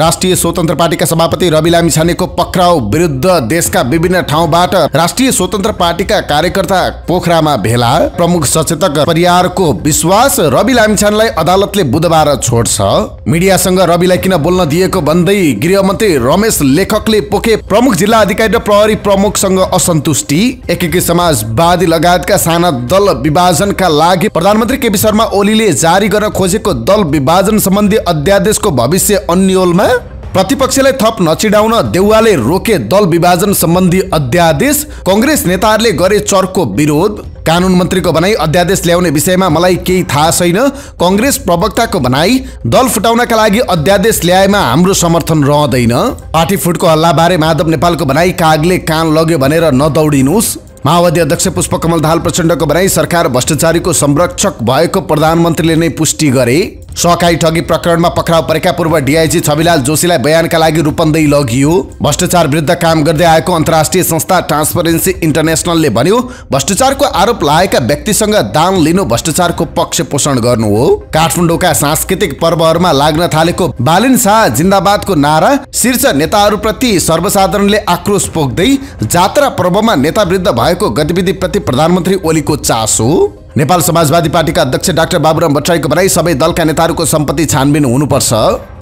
राष्ट्रिय स्वतन्त्र पार्टीका सभापति रवि लामिछानेको पक्राउ विरुद्ध देशका विभिन्न ठाउँबाट राष्ट्रिय स्वतन्त्र पार्टीका कार्यकर्ता पोखरामा भेला प्रमुख सचेतक परियारको विश्वास रवि लामिछानेलाई अदालतले बुधबार छोड्छ मिडियासँग रविलाई किन बोल्न दिएको भन्दै गृहमन्त्री रमेश लेखकले पोखे प्रमुख जिल्ला अधिकारी र प्रहरी प्रमुखसँग असन्तुष्टि एकीकृत समाजवादी लगायतका साना दल विभाजनका लागि प्रधानमन्त्री केपी शर्मा ओलीले जारी गर्न खोजेको दल विभाजन सम्बन्धी अध्यादेशको भविष्य अन्यलमा प्रतिपक्षलाई थप नचिडाउन देउवाले रोके दल विभाजन सम्बन्धी अध्यादेश कङ्ग्रेस नेताहरूले गरे चर्को विरोध कानुन मन्त्रीको भनाई अध्यादेश ल्याउने विषयमा मलाई केही थाहा छैन कङ्ग्रेस प्रवक्ताको भनाई दल फुटाउनका लागि अध्यादेश ल्याएमा हाम्रो समर्थन रहँदैन पार्टी फुटको हल्लाबारे माधव नेपालको भनाई कागले कान लग्यो भनेर नदौडिनुहोस् माओवादी अध्यक्ष पुष्पकमल दाहाल प्रचण्डको भनाई सरकार भ्रष्टाचारीको संरक्षक भएको प्रधानमन्त्रीले नै पुष्टि गरे सहकारी ठगी प्रकरणमा पक्राउ परेका पूर्व डिआइजी छविलाल जोशीलाई बयानका लागि रूपन्दै लगियो भ्रष्टाचार विरुद्ध काम गर्दै आएको अन्तर्राष्ट्रिय संस्था ट्रान्सपरेन्सी इन्टरनेसनलले भन्यो भ्रष्टाचारको आरोप लागेका व्यक्तिसँग दान लिनु भ्रष्टाचारको पक्ष पोषण गर्नु हो काठमाडौँका सांस्कृतिक पर्वहरूमा लाग्न थालेको बालिन शाह जिन्दाबादको नारा शीर्ष नेताहरूप्रति सर्वसाधारणले आक्रोश पोख्दै जात्रा पर्वमा नेता विरुद्ध भएको गतिविधि प्रति प्रधानमन्त्री ओलीको चासो नेपाल समाजवादी पार्टीका अध्यक्ष डाक्टर बाबुराम भट्टराईको भनाई सबै दलका नेताहरूको सम्पत्ति छानबिन हुनुपर्छ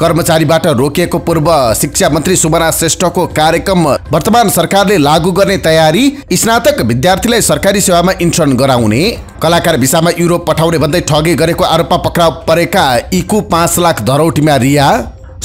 कर्मचारीबाट रोकिएको पूर्व शिक्षा मन्त्री सुमना श्रेष्ठको कार्यक्रम वर्तमान सरकारले लागू गर्ने तयारी स्नातक विद्यार्थीलाई सरकारी सेवामा इन्टर्न गराउने कलाकार भिसामा युरोप पठाउने भन्दै ठगी गरेको आरोपमा पक्राउ परेका इकु पाँच लाख धरौटीमा रिया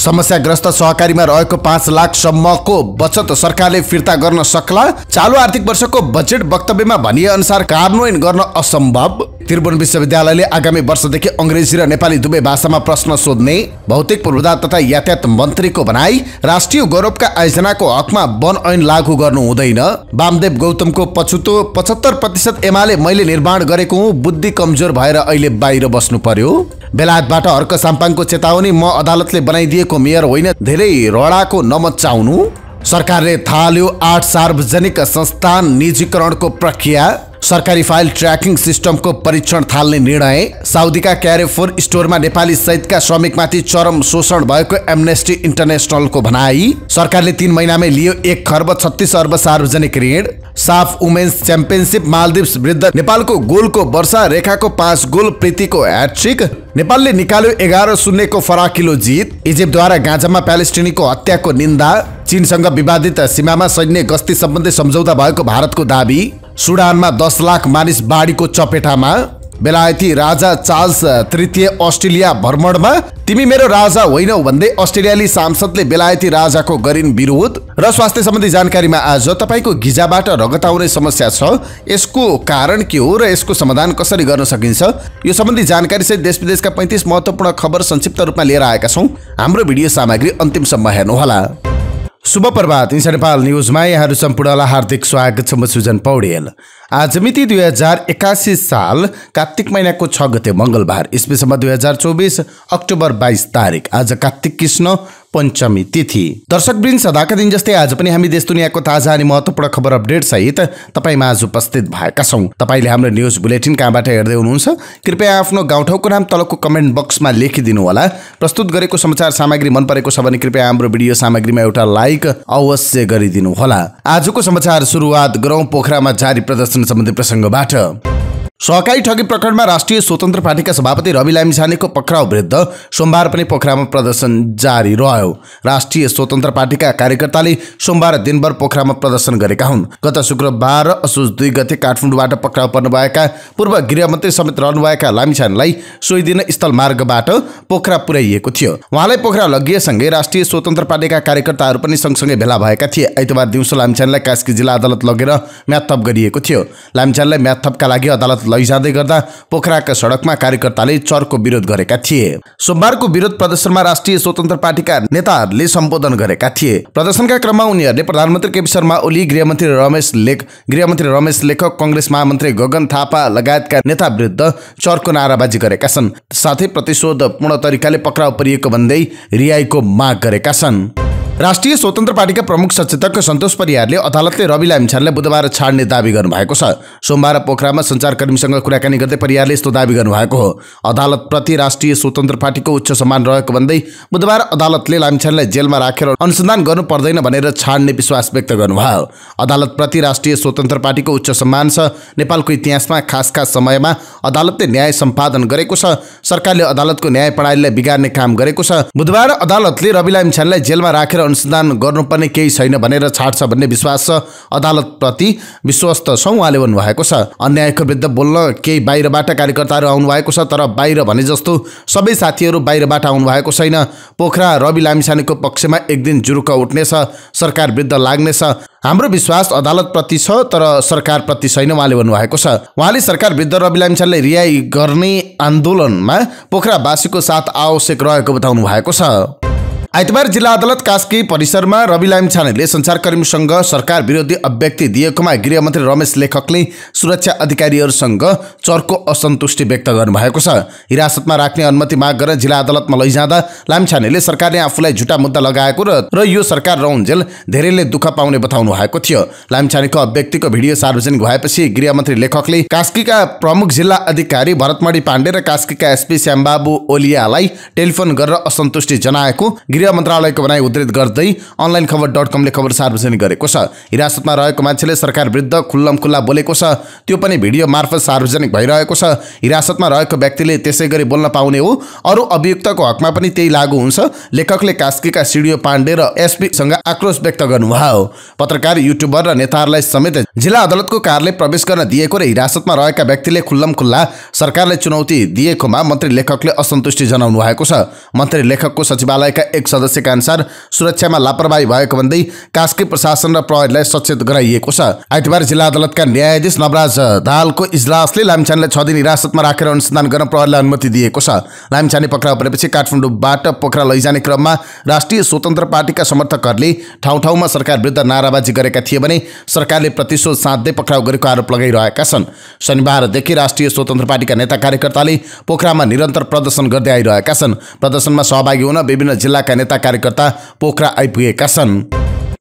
समस्याग्रस्त सहकारीमा रहेको पाँच लाखसम्मको बचत सरकारले फिर्ता गर्न सक्ला चालु आर्थिक वर्षको बजेट वक्तव्यमा भनिए अनुसार कार्यान्वयन गर्न असम्भव त्रिभुवन विश्वविद्यालयले आगामी वर्षदेखि अङ्ग्रेजी र नेपाली दुवै भाषामा प्रश्न सोध्ने भौतिक पूर्वाधार तथा यातायात मन्त्रीको भनाई राष्ट्रिय गौरवका आयोजनाको हकमा वन ऐन लागू गर्नु हुँदैन वामदेव गौतमको पछुतो पचहत्तर प्रतिशत एमाले मैले निर्माण गरेको हुँ बुद्धि कमजोर भएर अहिले बाहिर बस्नु पर्यो बेलायतबाट हर्क साम्पाङको चेतावनी म अदालतले बनाइदिएको मेयर होइन धेरै रडाको नमचाउनु सरकारले थाल्यो आठ सार्वजनिक संस्थान निजीकरणको प्रक्रिया सरकारी फाइल ट्र्याकिङ सिस्टमको परीक्षण थाल्ने निर्णय साउदीका क्यारेफोर स्टोरमा नेपाली सहितका श्रमिकमाथि चरम शोषण भएको एमनेस्टी इन्टरनेसनलको भनाई सरकारले तीन महिनामै लियो एक खर्ब छत्तिस अर्ब सार्वजनिक ऋण साफ वुमेन्स च्याम्पियनसिप मालदिप्स विरुद्ध नेपालको गोलको वर्षा रेखाको पाँच गोल प्रीतिको ह्याट्रिक नेपालले निकाल्यो एघार शून्यको फराकिलो जित इजिप्टद्वारा गाँजामा प्यालेस्टिनीको हत्याको निन्दा चीनसँग विवादित सीमामा सैन्य गस्ती सम्बन्धी सम्झौता भएको भारतको दावी सुडानमा दस लाख मानिस बाढीको चपेटामा बेलायती राजा चार्ल्स तृतीय अस्ट्रेलिया भ्रमणमा तिमी मेरो राजा होइनौ भन्दै अस्ट्रेलियाली सांसदले बेलायती राजाको गरिन विरोध र स्वास्थ्य सम्बन्धी जानकारीमा आज तपाईँको घिजाबाट रगत आउने समस्या छ यसको कारण के हो र यसको समाधान कसरी गर्न सकिन्छ यो सम्बन्धी जानकारी सहित देश विदेशका पैँतिस महत्त्वपूर्ण खबर संक्षिप्त रूपमा लिएर आएका छौँ हाम्रो भिडियो सामग्री अन्तिमसम्म हेर्नुहोला शुभ प्रभात इन्सा नेपाल न्युजमा यहाँहरू सम्पूर्णलाई हार्दिक स्वागत छ म सुजन पौडेल आज मिति दुई हजार एकासी साल कार्तिक महिनाको छ गते मङ्गलबार इस्वीसम्म दुई हजार चौबिस अक्टोबर बाइस तारिक आज कार्तिक कृष्ण पञ्चमी तिथि दर्शक वृन्द सदाका दिन जस्तै आज पनि हामी देश दुनियाँको ताजा अनि महत्त्वपूर्ण खबर अपडेट सहित तपाईँमा आज उपस्थित भएका छौँ तपाईँले हाम्रो न्युज बुलेटिन कहाँबाट हेर्दै हुनुहुन्छ कृपया आफ्नो गाउँठाउँको नाम तलको कमेन्ट बक्समा लेखिदिनु होला प्रस्तुत गरेको समाचार सामग्री मन परेको छ भने कृपया हाम्रो भिडियो सामग्रीमा एउटा लाइक अवश्य गरिदिनु होला आजको समाचार सुरुवात गरौँ पोखरामा जारी प्रदर्शन सम्बन्धी प्रसङ्गबाट सहकारी ठगी प्रकरणमा राष्ट्रिय स्वतन्त्र पार्टीका सभापति रवि लामिछानेको पक्राउ विरुद्ध सोमबार पनि पोखरामा प्रदर्शन जारी रह्यो राष्ट्रिय स्वतन्त्र पार्टीका कार्यकर्ताले सोमबार दिनभर पोखरामा प्रदर्शन गरेका हुन् गत शुक्रबार असोज दुई गते काठमाडौँबाट पक्राउ पर्नुभएका पूर्व गृहमन्त्री समेत रहनुभएका लामिछानेलाई सोही दिन स्थल मार्गबाट पोखरा पुर्याइएको थियो उहाँलाई पोखरा लगिएसँगै राष्ट्रिय स्वतन्त्र पार्टीका कार्यकर्ताहरू पनि सँगसँगै भेला भएका थिए आइतबार दिउँसो लामिछानेलाई कास्की जिल्ला अदालत लगेर म्याथप गरिएको थियो लामिछानेलाई म्याथपका लागि अदालत लैजाँदै गर्दा पोखराका सडकमा कार्यकर्ताले चरको विरोध गरेका थिए सोमबारको विरोध प्रदर्शनमा राष्ट्रिय स्वतन्त्र पार्टीका नेताहरूले सम्बोधन गरेका थिए प्रदर्शनका क्रममा उनीहरूले प्रधानमन्त्री केपी शर्मा ओली गृहमन्त्री रमेश लेख गृहमन्त्री रमेश लेखक कङ्ग्रेस महामन्त्री गगन थापा लगायतका नेता विरुद्ध चरको नाराबाजी गरेका छन् साथै प्रतिशोधपूर्ण तरिकाले पक्राउ परिएको भन्दै रिहाईको माग गरेका छन् राष्ट्रिय स्वतन्त्र पार्टीका प्रमुख सचेतक सन्तोष परियारले अदालतले रवि लामिछानेलाई बुधबार छाड्ने दावी गर्नुभएको छ सोमबार पोखरामा सञ्चारकर्मीसँग कुराकानी गर्दै परियारले यस्तो दावी गर्नुभएको हो अदालतप्रति राष्ट्रिय स्वतन्त्र पार्टीको उच्च सम्मान रहेको भन्दै बुधबार अदालतले लामिछानेलाई जेलमा राखेर अनुसन्धान गर्नु पर्दैन भनेर छाड्ने विश्वास व्यक्त गर्नुभयो अदालतप्रति राष्ट्रिय स्वतन्त्र पार्टीको उच्च सम्मान छ नेपालको इतिहासमा खास खास समयमा अदालतले न्याय सम्पादन गरेको छ सरकारले अदालतको न्याय प्रणालीलाई बिगार्ने काम गरेको छ बुधबार अदालतले रवि लामिछानेलाई जेलमा राखेर अनुसन्धान गर्नुपर्ने केही छैन भनेर छाड्छ भन्ने विश्वास छ अदालतप्रति विश्वस्त छ उहाँले भन्नुभएको छ अन्यायको विरुद्ध बोल्न केही बाहिरबाट कार्यकर्ताहरू आउनु भएको छ तर बाहिर भने जस्तो सबै साथीहरू बाहिरबाट आउनु भएको छैन पोखरा रवि लामिसानेको पक्षमा एक दिन जुरुक उठ्नेछ सरकार विरुद्ध लाग्नेछ हाम्रो विश्वास अदालतप्रति छ तर सरकारप्रति छैन उहाँले भन्नुभएको छ उहाँले सरकार विरुद्ध रवि लामिछानलाई रिहाई गर्ने आन्दोलनमा पोखरावासीको साथ आवश्यक रहेको बताउनु भएको छ आइतबार जिल्ला अदालत कास्की परिसरमा रवि लामछानेले संसारकर्मीसँग सरकार विरोधी अभ्यक्ति दिएकोमा गृहमन्त्री रमेश लेखकले सुरक्षा अधिकारीहरूसँग चर्को असन्तुष्टि व्यक्त गर्नुभएको छ हिरासतमा राख्ने अनुमति माग गरेर जिल्ला अदालतमा लैजाँदा लामछानेले सरकारले आफूलाई झुटा मुद्दा लगाएको र यो सरकार रौन्जेल धेरैले दुःख पाउने बताउनु भएको थियो लामछानेको अभ्यक्तिको भिडियो सार्वजनिक भएपछि गृहमन्त्री लेखकले कास्कीका प्रमुख जिल्ला अधिकारी भरतमणी पाण्डे र कास्कीका एसपी श्यामबाबु ओलियालाई टेलिफोन गरेर असन्तुष्टि जनाएको गृह मन्त्रालयको भनाइ उद्धृत गर्दै अनलाइन खबर डट कमले खबर सार्वजनिक गरेको छ हिरासतमा रहेको मान्छेले सरकार विरुद्ध खुल्लम खुल्ला बोलेको छ त्यो पनि भिडियो मार्फत सार्वजनिक भइरहेको छ हिरासतमा रहेको व्यक्तिले त्यसै गरी बोल्न पाउने हो अरू अभियुक्तको हकमा पनि त्यही लागू हुन्छ लेखकले कास्कीका सिडियो पाण्डे र एसपीसँग आक्रोश व्यक्त गर्नुभयो पत्रकार युट्युबर र नेताहरूलाई समेत जिल्ला अदालतको कारले प्रवेश गर्न दिएको र हिरासतमा रहेका व्यक्तिले खुल्लम खुल्ला सरकारलाई चुनौती दिएकोमा मन्त्री लेखकले असन्तुष्टि जनाउनु भएको छ मन्त्री लेखकको सचिवालयका एक सदस्यका अनुसार सुरक्षामा लापरवाही भएको भन्दै कास्की प्रशासन र प्रहरीलाई सचेत गराइएको छ आइतबार जिल्ला अदालतका न्यायाधीश नवराज दालको इजलासले लामिछानेलाई छ दिन हिरासतमा राखेर अनुसन्धान गर्न प्रहरीलाई अनुमति दिएको छ लामिछाने पक्राउ परेपछि काठमाडौँबाट पोखरा लैजाने क्रममा राष्ट्रिय स्वतन्त्र पार्टीका समर्थकहरूले ठाउँ ठाउँमा सरकार विरुद्ध नाराबाजी गरेका थिए भने सरकारले प्रतिशोध साँध्दै पक्राउ गरेको आरोप लगाइरहेका छन् शनिबारदेखि राष्ट्रिय स्वतन्त्र पार्टीका नेता कार्यकर्ताले पोखरामा निरन्तर प्रदर्शन गर्दै आइरहेका छन् प्रदर्शनमा सहभागी हुन विभिन्न जिल्लाका नेता कार्यकर्ता पोखरा आइपुगेका छन्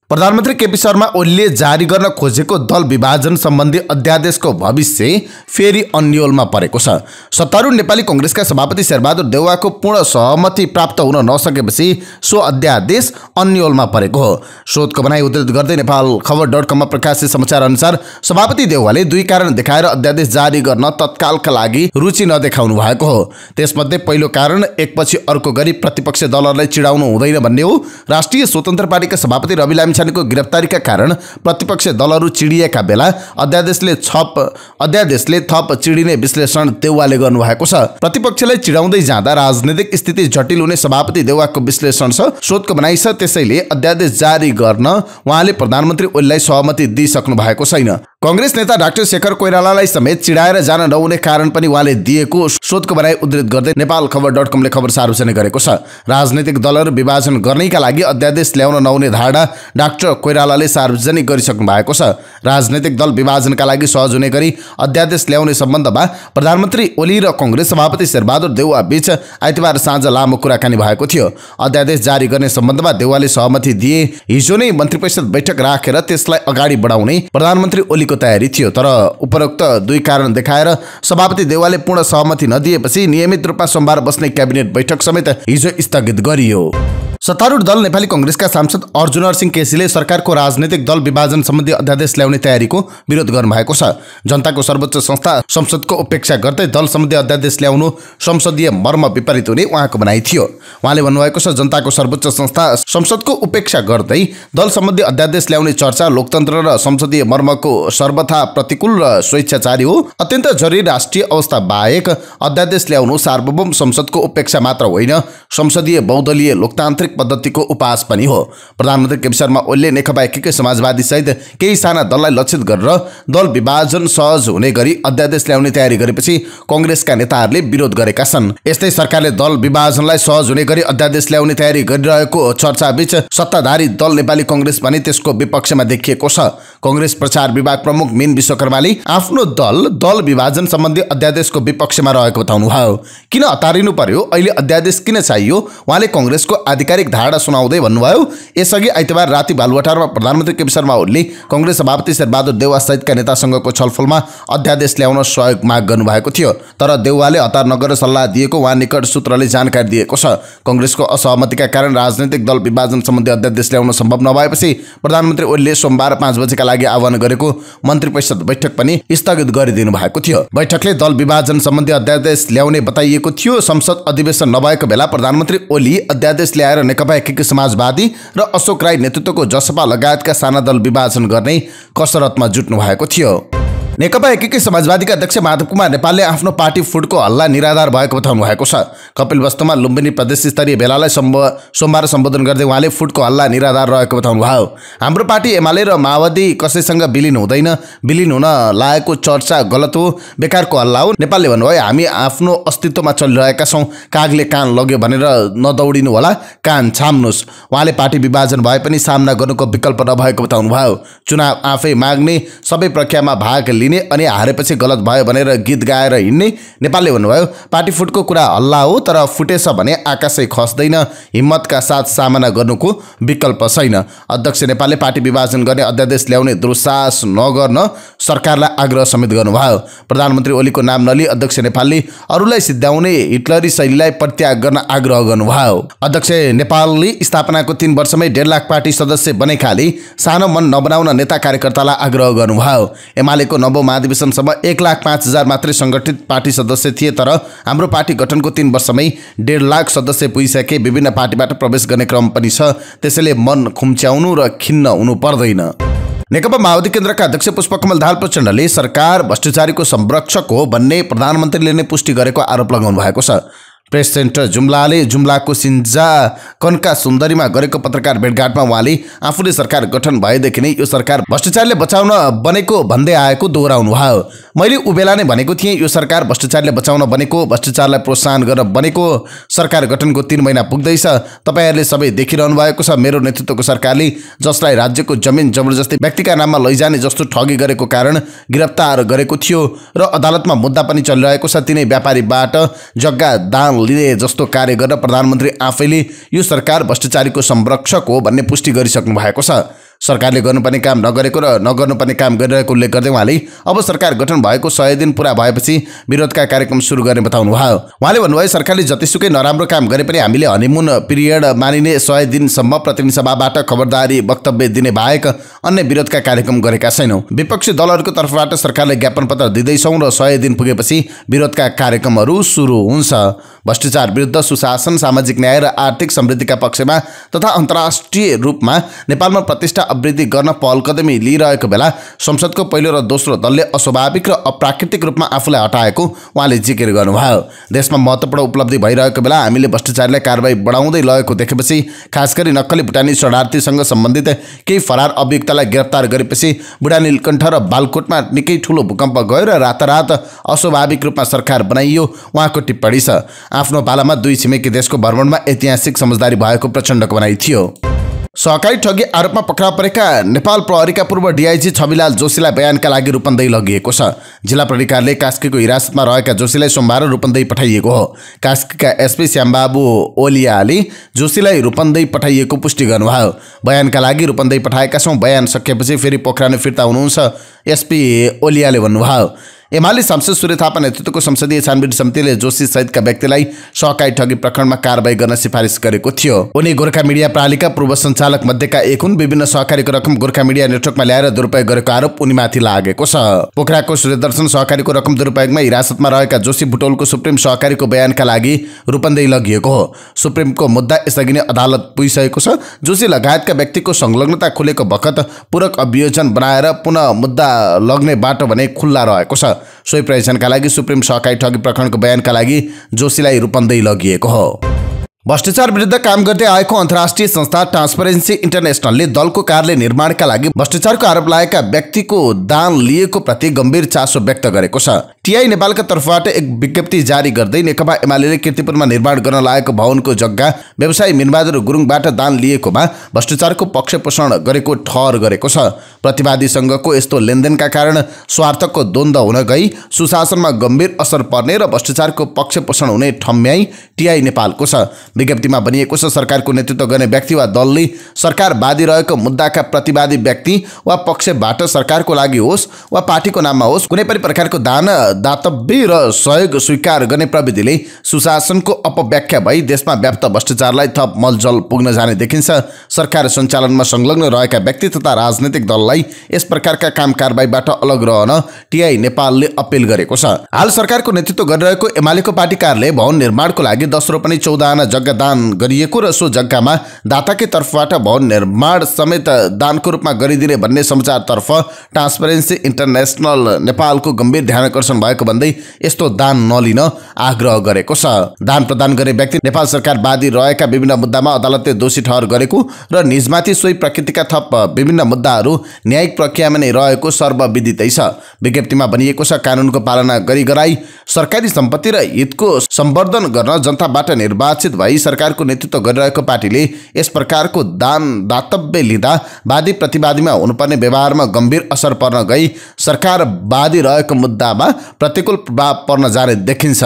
प्रधानमन्त्री केपी शर्मा ओलीले जारी गर्न खोजेको दल विभाजन सम्बन्धी अध्यादेशको भविष्य फेरि अन्यलमा परेको छ सत्तारूढ नेपाली कङ्ग्रेसका सभापति शेरबहादुर देउवाको पूर्ण सहमति प्राप्त हुन नसकेपछि सो अध्यादेश अन्यलमा परेको हो स्रोतको भनाइ उद्धृत गर्दै नेपाल खबर डट कममा प्रकाशित समाचार अनुसार सभापति देउवाले दुई कारण देखाएर अध्यादेश जारी गर्न तत्कालका लागि रुचि नदेखाउनु भएको हो त्यसमध्ये पहिलो कारण एकपछि अर्को गरी प्रतिपक्ष दलहरूलाई चिडाउनु हुँदैन भन्ने हो राष्ट्रिय स्वतन्त्र पार्टीका सभापति रवि लामी लामिछानेको गिरफ्तारीका कारण प्रतिपक्ष दलहरू चिडिएका बेला अध्यादेशले छप अध्यादेशले थप चिडिने विश्लेषण देउवाले गर्नु भएको छ प्रतिपक्षलाई चिडाउँदै जाँदा राजनैतिक स्थिति जटिल हुने सभापति देउवाको विश्लेषण छ स्रोतको भनाइ छ त्यसैले अध्यादेश जारी गर्न उहाँले प्रधानमन्त्री ओलीलाई सहमति दिइसक्नु भएको छैन कङ्ग्रेस नेता डाक्टर शेखर कोइरालालाई समेत चिडाएर जान नहुने कारण पनि उहाँले दिएको शोधको बनाइ उद्धित गर्दै नेपाल खबर डट कमले खबर सार्वजनिक गरेको छ राजनैतिक दलहरू विभाजन गर्नैका लागि अध्यादेश ल्याउन नहुने धारणा डाक्टर कोइरालाले सार्वजनिक गरिसक्नु भएको छ राजनैतिक दल विभाजनका लागि सहज हुने गरी अध्यादेश ल्याउने सम्बन्धमा प्रधानमन्त्री ओली र कङ्ग्रेस सभापति शेरबहादुर देउवा बीच आइतबार साँझ लामो कुराकानी भएको थियो अध्यादेश जारी गर्ने सम्बन्धमा देउवाले सहमति दिए हिजो नै मन्त्री परिषद बैठक राखेर त्यसलाई अगाडि बढाउने प्रधानमन्त्री ओली बन्दीको तयारी थियो तर उपरोक्त दुई कारण देखाएर सभापति देवालले पूर्ण सहमति नदिएपछि नियमित रूपमा सोमबार बस्ने क्याबिनेट बैठक समेत हिजो स्थगित गरियो सत्तारूढ दल नेपाली कङ्ग्रेसका सांसद अर्जुन सिंह केसीले सरकारको राजनैतिक दल विभाजन सम्बन्धी अध्यादेश ल्याउने तयारीको विरोध गर्नुभएको छ जनताको सर्वोच्च संस्था संसदको उपेक्षा गर्दै दल सम्बन्धी अध्यादेश ल्याउनु संसदीय मर्म विपरीत हुने उहाँको भनाइ थियो उहाँले भन्नुभएको छ जनताको सर्वोच्च संस्था संसदको उपेक्षा गर्दै दल सम्बन्धी अध्यादेश ल्याउने चर्चा लोकतन्त्र र संसदीय मर्मको सर्वथा प्रतिकूल र स्वेच्छाचारी हो अत्यन्त जरुरी राष्ट्रिय अवस्था बाहेक अध्यादेश ल्याउनु सार्वभौम संसदको उपेक्षा मात्र होइन संसदीय बहुदलीय लोकतान्त्रिक राजनैतिक पद्धतिको उपास पनि हो प्रधानमन्त्री केपी शर्मा ओलीले नेकपा एकीकृत सहित केही साना दललाई लक्षित गरेर दल विभाजन सहज हुने गरी अध्यादेश ल्याउने तयारी गरेपछि कङ्ग्रेसका नेताहरूले विरोध गरेका छन् यस्तै सरकारले दल विभाजनलाई सहज हुने गरी अध्यादेश ल्याउने तयारी गरिरहेको चर्चाबीच सत्ताधारी दल नेपाली कङ्ग्रेस भने त्यसको विपक्षमा देखिएको छ कङ्ग्रेस प्रचार विभाग प्रमुख मिन विश्वकर्माले आफ्नो दल दल विभाजन सम्बन्धी अध्यादेशको विपक्षमा रहेको बताउनुभयो किन हतारिनु पर्यो अहिले अध्यादेश किन चाहियो उहाँले कङ्ग्रेसको आधिकारिक औपचारिक धारणा सुनाउँदै भन्नुभयो यसअघि आइतबार राति बालुवाटारमा प्रधानमन्त्री केपी शर्मा ओलीले कङ्ग्रेस सभापति शेरबहादुर देउवा सहितका नेतासँगको छलफलमा अध्यादेश ल्याउन सहयोग माग गर्नुभएको थियो तर देउवाले हतार नगरेर सल्लाह दिएको उहाँ निकट सूत्रले जानकारी दिएको छ कङ्ग्रेसको असहमतिका कारण राजनैतिक दल विभाजन सम्बन्धी अध्यादेश ल्याउन सम्भव नभएपछि प्रधानमन्त्री ओलीले सोमबार पाँच बजेका लागि आह्वान गरेको मन्त्री परिषद बैठक पनि स्थगित गरिदिनु भएको थियो बैठकले दल विभाजन सम्बन्धी अध्यादेश ल्याउने बताइएको थियो संसद अधिवेशन नभएको बेला प्रधानमन्त्री ओली अध्यादेश ल्याएर नेकपा एकीकृत समाजवादी र अशोक राई नेतृत्वको जसपा लगायतका साना दल विभाजन गर्ने कसरतमा जुट्नु भएको थियो नेकपा एकीकृत समाजवादीका अध्यक्ष माधव कुमार नेपालले आफ्नो पार्टी फुटको हल्ला निराधार भएको बताउनु भएको छ कपिल वस्तुमा लुम्बिनी प्रदेश स्तरीय भेलालाई सोमबार सम्बोधन गर्दै उहाँले फुटको हल्ला निराधार रहेको बताउनु भयो हाम्रो पार्टी एमाले र माओवादी कसैसँग विलिन हुँदैन विलिन हुन लागेको चर्चा गलत हो बेकारको हल्ला हो नेपालले भन्नुभयो हामी आफ्नो अस्तित्वमा चलिरहेका छौँ कागले कान लग्यो भनेर नदौडिनु होला कान छाम्नुहोस् उहाँले पार्टी विभाजन भए पनि सामना गर्नुको विकल्प नभएको बताउनुभयो चुनाव आफै माग्ने सबै प्रक्रियामा भाग लिने दिने अनि हारेपछि गलत भयो भनेर गीत गाएर हिँड्ने नेपालले भन्नुभयो पार्टी फुटको कुरा हल्ला हो तर फुटेछ भने आकाशै खस्दैन हिम्मतका साथ सामना गर्नुको विकल्प छैन अध्यक्ष नेपालले पार्टी विभाजन गर्ने अध्यादेश ल्याउने दुस्साहस नगर्न सरकारलाई आग्रह समेत गर्नुभयो प्रधानमन्त्री ओलीको नाम नलिई अध्यक्ष नेपालले अरूलाई सिद्ध्याउने हिटलरी शैलीलाई परित्याग गर्न आग्रह गर्नुभयो अध्यक्ष नेपालले स्थापनाको तिन वर्षमै डेढ लाख पार्टी सदस्य बनेकाले सानो मन नबनाउन नेता कार्यकर्तालाई आग्रह गर्नुभयो एमालेको नव तेह्रौँ महाधिवेशनसम्म एक लाख पाँच हजार मात्रै सङ्गठित पार्टी सदस्य थिए तर हाम्रो पार्टी गठनको तिन वर्षमै डेढ लाख सदस्य पुगिसके विभिन्न पार्टीबाट प्रवेश गर्ने क्रम पनि छ त्यसैले मन खुम्च्याउनु र खिन्न हुनु पर्दैन नेकपा माओवादी केन्द्रका अध्यक्ष पुष्पकमल दाल प्रचण्डले सरकार भ्रष्टाचारीको संरक्षक हो भन्ने प्रधानमन्त्रीले नै पुष्टि गरेको आरोप लगाउनु भएको छ प्रेस सेन्टर जुम्लाले जुम्लाको सिन्जा कनका सुन्दरीमा गरेको पत्रकार भेटघाटमा उहाँले आफूले सरकार गठन भएदेखि नै यो सरकार भ्रष्टाचारले बचाउन बनेको भन्दै आएको भयो मैले उबेला नै भनेको थिएँ यो सरकार भ्रष्टाचारले बचाउन बनेको भ्रष्टाचारलाई प्रोत्साहन गरेर बनेको सरकार गठनको तिन महिना पुग्दैछ तपाईँहरूले सबै देखिरहनु भएको छ मेरो नेतृत्वको सरकारले जसलाई राज्यको जमिन जबरजस्ती व्यक्तिका नाममा लैजाने जस्तो ठगी गरेको कारण गिरफ्तार गरेको थियो र अदालतमा मुद्दा पनि चलिरहेको छ तिनै व्यापारीबाट जग्गा दान लिने जस्तो कार्य गरेर प्रधानमन्त्री आफैले यो सरकार भ्रष्टाचारीको संरक्षक हो भन्ने पुष्टि गरिसक्नु भएको छ सरकारले गर्नुपर्ने काम नगरेको र नगर्नुपर्ने काम गरिरहेको उल्लेख गर्दै उहाँले अब सरकार गठन भएको सय दिन पुरा भएपछि विरोधका कार्यक्रम सुरु गर्ने बताउनु भयो उहाँले भन्नुभयो सरकारले जतिसुकै नराम्रो काम गरे पनि हामीले हनिमुन पिरियड मानिने सय दिनसम्म प्रतिनिधि सभाबाट खबरदारी वक्तव्य दिने बाहेक अन्य विरोधका कार्यक्रम गरेका छैनौँ विपक्षी दलहरूको तर्फबाट सरकारले ज्ञापन पत्र दिँदैछौँ र सय दिन पुगेपछि विरोधका कार्यक्रमहरू सुरु हुन्छ भ्रष्टाचार विरुद्ध सुशासन सामाजिक न्याय र आर्थिक समृद्धिका पक्षमा तथा अन्तर्राष्ट्रिय रूपमा नेपालमा प्रतिष्ठा अभिवृद्धि गर्न पहल कदमी लिइरहेको बेला संसदको पहिलो र दोस्रो दलले अस्वाभाविक र अप्राकृतिक रूपमा आफूलाई हटाएको उहाँले जिकिर गर्नुभयो देशमा महत्त्वपूर्ण उपलब्धि भइरहेको बेला हामीले भ्रष्टाचारलाई कारवाही बढाउँदै लगेको देखेपछि खास गरी नक्कली भुटानी शरणार्थीसँग सम्बन्धित केही फरार अभियुक्तलाई गिरफ्तार गरेपछि बुढानीलकण्ठ र बालकोटमा निकै ठुलो भूकम्प गयो र रातारात अस्वाभाविक रूपमा सरकार बनाइयो उहाँको टिप्पणी छ आफ्नो पालामा दुई छिमेकी देशको भ्रमणमा ऐतिहासिक समझदारी भएको प्रचण्डको भनाइ थियो सहकारी ठगी आरोपमा पक्राउ परेका नेपाल प्रहरीका पूर्व डिआइजी छविलाल जोशीलाई बयानका लागि रूपन्दै लगिएको छ जिल्ला प्रहरीकारले कास्कीको हिरासतमा रहेका जोशीलाई सोमबार रूपन्देही पठाइएको हो कास्कीका एसपी श्यामबाबु ओलियाले जोशीलाई रूपन्दै पठाइएको पुष्टि गर्नुभयो बयानका लागि रूपन्दै पठाएका छौँ बयान सकिएपछि फेरि पोखरा फिर्ता हुनुहुन्छ एसपी ओलियाले भन्नुभयो एमाले सांसद सूर्य थापा नेतृत्वको संसदीय छानबिन समितिले जोशी सहितका व्यक्तिलाई सहकारी ठगी प्रकरणमा कारवाही गर्न सिफारिस गरेको थियो उनी गोर्खा मिडिया प्रणालीका पूर्व सञ्चालक मध्येका एक हुन् विभिन्न सहकारीको रकम गोर्खा मिडिया नेटवर्कमा ल्याएर दुरुपयोग गरेको आरोप उनीमाथि लागेको छ पोखराको सूर्यदर्शन सहकारीको रकम दुरुपयोगमा हिरासतमा रहेका जोशी भुटोलको सुप्रिम सहकारीको बयानका लागि रूपन्देही लगिएको हो सुप्रिमको मुद्दा यसअघि नै अदालत पुगिसकेको छ जोशी लगायतका व्यक्तिको संलग्नता खुलेको बखत पूरक अभियोजन बनाएर पुनः मुद्दा लग्ने बाटो भने खुल्ला रहेको छ सोही प्रयोजनका लागि सुप्रिम सहकारी ठगी प्रकरणको बयानका लागि जोशीलाई रूपन्दै लगिएको हो भ्रष्टाचार विरुद्ध काम गर्दै आएको अन्तर्राष्ट्रिय संस्था ट्रान्सपरेन्सी इन्टरनेसनलले दलको कार्यालय निर्माणका लागि भ्रष्टाचारको आरोप लागेका व्यक्तिको दान लिएको प्रति गम्भीर चासो व्यक्त गरेको छ टिआई नेपालका तर्फबाट एक विज्ञप्ति जारी गर्दै नेकपा एमाले किर्तिपुरमा निर्माण गर्न लागेको भवनको जग्गा व्यवसायी मिनबहादुर गुरुङबाट दान लिएकोमा भ्रष्टाचारको पक्षपोषण गरेको ठहर गरेको छ प्रतिवादी प्रतिवादीसँगको यस्तो लेनदेनका कारण स्वार्थको द्वन्द हुन गई सुशासनमा गम्भीर असर पर्ने र भ्रष्टाचारको पक्षपोषण हुने ठम्याई टिआई नेपालको छ विज्ञप्तिमा भनिएको छ सरकारको नेतृत्व गर्ने व्यक्ति वा दलले सरकारवादी रहेको मुद्दाका प्रतिवादी व्यक्ति वा पक्षबाट सरकारको लागि होस् वा पार्टीको नाममा होस् कुनै पनि प्रकारको दान दातव्य र सहयोग स्वीकार गर्ने प्रविधिले सुशासनको अपव्याख्या भई देशमा व्याप्त भ्रष्टाचारलाई थप मलजल पुग्न जाने देखिन्छ सरकार सञ्चालनमा संलग्न रहेका व्यक्ति तथा राजनैतिक दललाई यस प्रकारका काम कारवाहीबाट अलग रहन टिआई नेपालले अपिल गरेको छ हाल सरकारको नेतृत्व गरिरहेको एमालेको पार्टीकारले भवन निर्माणको लागि दस रोपनि चौध आना जग्गा दान गरिएको र सो जग्गामा दाताकै तर्फबाट भवन निर्माण समेत दानको रूपमा गरिदिने भन्ने समाचारतर्फ ट्रान्सपेरेन्सी इन्टरनेसनल नेपालको गम्भीर ध्यानकर्षण भयो भएको भन्दै यस्तो दान नलिन आग्रह गरेको छ दान प्रदान गर्ने व्यक्ति नेपाल सरकार बाधी रहेका विभिन्न मुद्दामा अदालतले दोषी ठहर गरेको र निजमाथि सोही प्रकृतिका थप विभिन्न मुद्दाहरू न्यायिक प्रक्रियामा नै रहेको सर्वविदितै छ विज्ञप्तिमा भनिएको छ कानुनको पालना गरी गराई सरकारी सम्पत्ति र हितको सम्वर्धन गर्न जनताबाट निर्वाचित भई सरकारको नेतृत्व गरिरहेको पार्टीले यस प्रकारको दान दातव्य लिँदा वादी प्रतिवादीमा हुनुपर्ने व्यवहारमा गम्भीर असर पर्न गई सरकारवादी रहेको मुद्दामा प्रतिकूल प्रभाव पर्न जाने देखिन्छ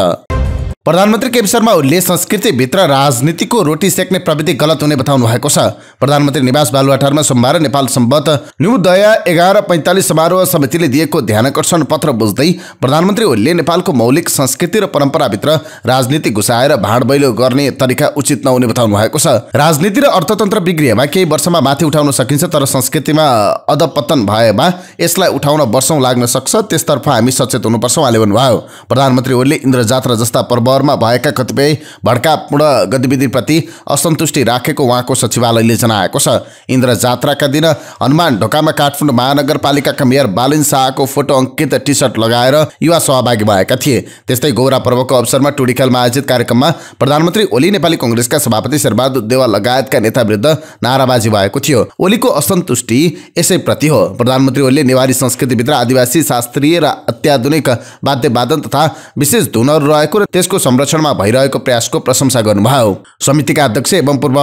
प्रधानमन्त्री केपी शर्मा ओलीले संस्कृतिभित्र राजनीतिको रोटी सेक्ने प्रविधि गलत हुने बताउनु भएको छ प्रधानमन्त्री निवास बालुवाठारमा सोमबार नेपाल सम्बद्ध न्युदय एघार पैँतालिस समारोह समितिले दिएको ध्यानकर्षण पत्र बुझ्दै प्रधानमन्त्री ओलीले नेपालको मौलिक संस्कृति र परम्पराभित्र राजनीति घुसाएर भाँडबैलो गर्ने तरिका उचित नहुने बताउनु भएको छ राजनीति र अर्थतन्त्र बिग्रिएमा केही वर्षमा माथि उठाउन सकिन्छ तर संस्कृतिमा अधपतन भएमा यसलाई उठाउन वर्षौँ लाग्न सक्छ त्यसतर्फ हामी सचेत हुनुपर्छ उहाँले भन्नुभयो प्रधानमन्त्री ओलीले इन्द्रजात्रा जस्ता पर्व सहरमा भएका कतिपय भड्कापूर्ण गतिविधिप्रति असन्तुष्टि राखेको उहाँको सचिवालयले जनाएको छ इन्द्र जात्राका दिन हनुमान ढोकामा काठमाडौँ महानगरपालिकाका मेयर बालिन शाहको फोटो अङ्कित टी सर्ट लगाएर युवा सहभागी भएका थिए त्यस्तै गौरा पर्वको अवसरमा टुडीखेलमा आयोजित कार्यक्रममा प्रधानमन्त्री ओली नेपाली कङ्ग्रेसका सभापति शेरबहादुर देवा लगायतका नेता विरुद्ध नाराबाजी भएको थियो ओलीको असन्तुष्टि यसैप्रति हो प्रधानमन्त्री ओलीले नेवारी संस्कृतिभित्र आदिवासी शास्त्रीय र अत्याधुनिक वाद्यवादन तथा विशेष धुनहरू रहेको र त्यसको संरक्षणमा भइरहेको प्रयासको प्रशंसा गर्नुभयो समितिका अध्यक्ष एवं पूर्व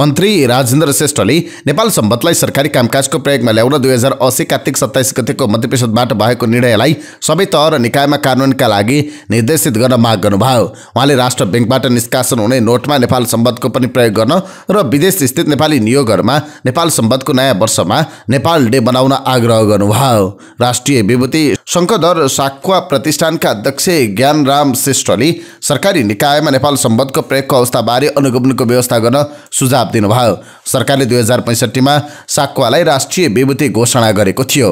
मन्त्री राजेन्द्र श्रेष्ठले नेपाल सम्बन्धलाई सरकारी कामकाजको प्रयोगमा ल्याउन दुई हजार असी कार्तिक सत्ताइस गतिको मन्त्री परिषदबाट भएको निर्णयलाई सबै तह र निकायमा कानुनका लागि निर्देशित गर्न माग गर्नुभयो उहाँले राष्ट्र ब्याङ्कबाट निष्कासन हुने नोटमा नेपाल सम्बन्धको पनि प्रयोग गर्न र विदेश स्थित नेपाली नियोगहरूमा नेपाल सम्बन्धको नयाँ वर्षमा नेपाल डे बनाउन आग्रह गर्नुभयो राष्ट्रिय विभूति शङ्करधर साखुवा प्रतिष्ठानका अध्यक्ष ज्ञानराम श्रेष्ठले सरकारी निकायमा नेपाल सम्बन्धको प्रयोगको अवस्थाबारे अनुगमनको व्यवस्था गर्न सुझाव दिनुभयो सरकारले दुई हजार पैँसठीमा साक्वालाई राष्ट्रिय विभूति घोषणा गरेको थियो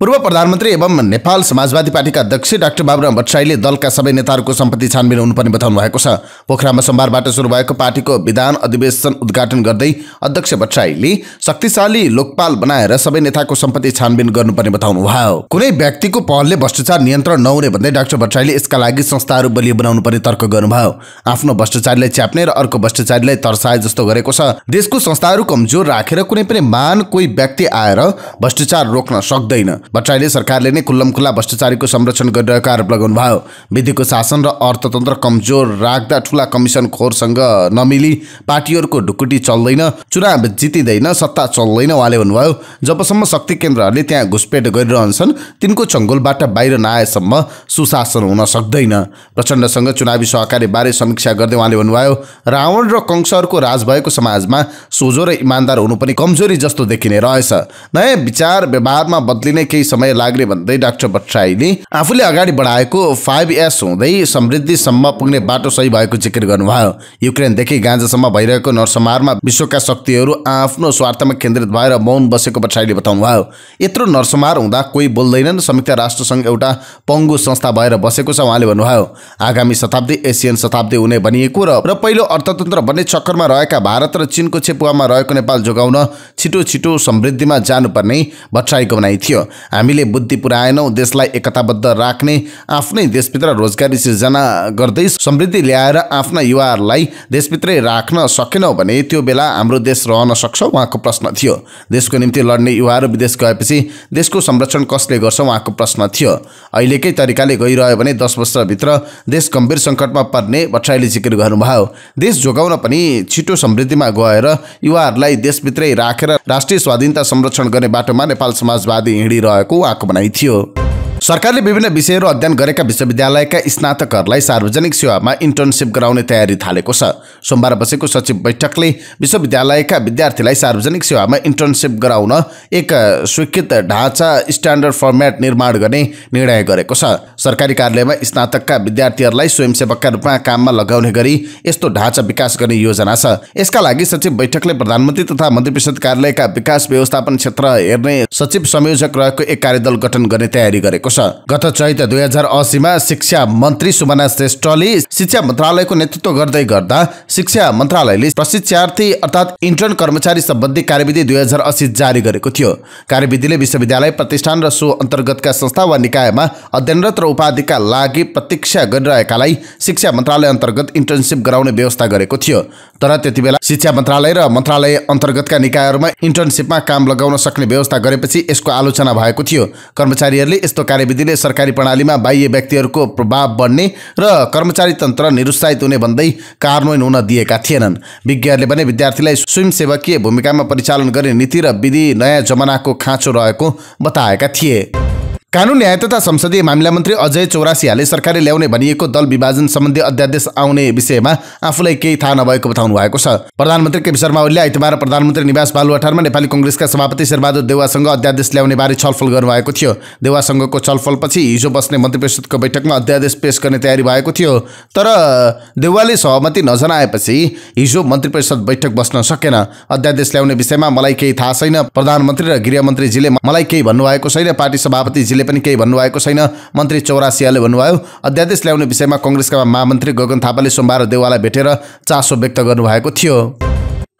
पूर्व प्रधानमन्त्री एवं नेपाल समाजवादी पार्टीका अध्यक्ष डाक्टर बाबुराम भट्टराईले दलका सबै नेताहरूको सम्पत्ति छानबिन हुनुपर्ने बताउनु भएको छ पोखरामा सोमबारबाट सुरु भएको पार्टीको विधान अधिवेशन उद्घाटन गर्दै अध्यक्ष भट्टराईले शक्तिशाली लोकपाल बनाएर सबै नेताको सम्पत्ति छानबिन गर्नुपर्ने बताउनु भयो कुनै व्यक्तिको पहलले भ्रष्टाचार नियन्त्रण नहुने भन्दै डाक्टर भट्टराईले यसका लागि संस्थाहरू बलियो बनाउनु पर्ने तर्क गर्नुभयो आफ्नो भ्रष्टाचारीलाई च्याप्ने र अर्को भ्रष्टाचारीलाई तर्साए जस्तो गरेको छ देशको संस्थाहरू कमजोर राखेर कुनै पनि मान कोही व्यक्ति आएर भ्रष्टाचार रोक्न सक्दैन भट्टराईले सरकारले नै खुल्लम खुल्ला भ्रष्टाचारीको संरक्षण गरिरहेको आरोप भयो विधिको शासन र अर्थतन्त्र कमजोर राख्दा ठुला कमिसन खोरसँग नमिली पार्टीहरूको ढुकुटी चल्दैन चुनाव जितिँदैन सत्ता चल्दैन उहाँले भन्नुभयो जबसम्म शक्ति केन्द्रहरूले त्यहाँ घुसपेट गरिरहन्छन् तिनको चङ्गोलबाट बाहिर नआएसम्म सुशासन हुन सक्दैन प्रचण्डसँग चुनावी सहकार्यबारे समीक्षा गर्दै उहाँले भन्नुभयो रावण र कंसहरूको राज भएको समाजमा सोझो र इमान्दार हुनु पनि कमजोरी जस्तो देखिने रहेछ नयाँ विचार व्यवहारमा बदलिने केही समय लाग्ने भन्दै डाक्टर भट्टराईले आफूले अगाडि बढाएको फाइभ एस हुँदै समृद्धिसम्म पुग्ने बाटो सही भएको जिकिर गर्नुभयो युक्रेनदेखि गाँजासम्म भइरहेको नरसंहारमा विश्वका शक्तिहरू आफ्नो स्वार्थमा केन्द्रित भएर मौन बसेको भट्टराईले भयो यत्रो नरसंहार हुँदा कोही बोल्दैनन् संयुक्त राष्ट्रसङ्घ एउटा पङ्गु संस्था भएर बसेको छ उहाँले भन्नुभयो आगामी शताब्दी एसियन शताब्दी हुने भनिएको र पहिलो अर्थतन्त्र बन्ने चक्करमा रहेका भारत र चिनको छेपुवामा रहेको नेपाल जोगाउन छिटो छिटो समृद्धिमा जानुपर्ने भट्टराईको भनाइ थियो हामीले बुद्धि पुर्याएनौँ देशलाई एकताबद्ध राख्ने आफ्नै देशभित्र रोजगारी सिर्जना गर्दै समृद्धि ल्याएर आफ्ना युवाहरूलाई देशभित्रै राख्न सकेनौँ भने त्यो बेला हाम्रो देश रहन सक्छ उहाँको प्रश्न थियो देशको निम्ति लड्ने युवाहरू विदेश गएपछि देशको संरक्षण कसले गर्छ उहाँको प्रश्न थियो अहिलेकै तरिकाले गइरह्यो भने दस वर्षभित्र देश गम्भीर सङ्कटमा पर्ने भट्टराईले जिकिर गर्नुभयो देश जोगाउन पनि छिटो समृद्धिमा गएर युवाहरूलाई देशभित्रै राखेर राष्ट्रिय स्वाधीनता संरक्षण गर्ने बाटोमा नेपाल समाजवादी हिँडिरह को उहाँको थियो सरकारले विभिन्न विषयहरू अध्ययन गरेका विश्वविद्यालयका स्नातकहरूलाई सार्वजनिक सेवामा इन्टर्नसिप गराउने तयारी थालेको छ सोमबार बसेको सचिव बैठकले विश्वविद्यालयका विद्यार्थीलाई सार्वजनिक सेवामा इन्टर्नसिप गराउन एक स्वीकृत ढाँचा स्ट्यान्डर्ड फर्मेट निर्माण गर्ने निर्णय गरेको छ सरकारी कार्यालयमा स्नातकका विद्यार्थीहरूलाई स्वयंसेवकका रूपमा काममा लगाउने गरी यस्तो ढाँचा विकास गर्ने योजना छ यसका लागि सचिव बैठकले प्रधानमन्त्री तथा मन्त्री परिषद कार्यालयका विकास व्यवस्थापन क्षेत्र हेर्ने सचिव संयोजक रहेको एक कार्यदल गठन गर्ने तयारी गरेको छ वर्ष गत चैत दुई हजार असीमा शिक्षा मन्त्री सुमना श्रेष्ठले शिक्षा मन्त्रालयको नेतृत्व गर्दै गर्दा शिक्षा मन्त्रालयले प्रशिक्षार्थी अर्थात् इन्टर्न कर्मचारी सम्बन्धी कार्यविधि दुई हजार असी जारी गरेको थियो कार्यविधिले विश्वविद्यालय प्रतिष्ठान र सो अन्तर्गतका संस्था वा निकायमा अध्ययनरत र उपाधिका लागि प्रतीक्षा गरिरहेकालाई शिक्षा मन्त्रालय अन्तर्गत इन्टर्नसिप गराउने व्यवस्था गरेको थियो तर त्यतिबेला शिक्षा मन्त्रालय र मन्त्रालय अन्तर्गतका निकायहरूमा इन्टर्नसिपमा काम लगाउन सक्ने व्यवस्था गरेपछि यसको आलोचना भएको थियो कर्मचारीहरूले यस्तो कार्य कार्यविधिले सरकारी प्रणालीमा बाह्य व्यक्तिहरूको प्रभाव बढ्ने र कर्मचारी तन्त्र निरुत्साहित हुने भन्दै कार्यान्वयन हुन दिएका थिएनन् विज्ञहरूले भने विद्यार्थीलाई स्वयंसेवकीय भूमिकामा परिचालन गर्ने नीति र विधि नयाँ जमानाको खाँचो रहेको बताएका थिए कानुन न्याय तथा संसदीय मामिला मन्त्री अजय चौरासियाले सरकारले ल्याउने भनिएको दल विभाजन सम्बन्धी अध्यादेश आउने विषयमा आफूलाई केही थाहा नभएको बताउनु भएको छ प्रधानमन्त्री केपी शर्मा ओलीले आइतबार प्रधानमन्त्री निवास बालुवाठारमा नेपाली कङ्ग्रेसका सभापति शेरबहादुर देवासँग अध्यादेश ल्याउने बारे छलफल गर्नुभएको थियो देवासँगको छलफलपछि हिजो बस्ने मन्त्री परिषदको बैठकमा अध्यादेश पेश गर्ने तयारी भएको थियो तर देउवाले सहमति नजनाएपछि हिजो मन्त्री परिषद बैठक बस्न सकेन अध्यादेश ल्याउने विषयमा मलाई केही थाहा छैन प्रधानमन्त्री र गृहमन्त्रीजीले मलाई केही भन्नुभएको छैन पार्टी सभापतिजीले उहाँले पनि केही भन्नुभएको छैन मन्त्री चौरासियाले भन्नुभयो अध्यादेश ल्याउने विषयमा कङ्ग्रेसका महामन्त्री गगन थापाले सोमबार देवालाई भेटेर चासो व्यक्त गर्नुभएको थियो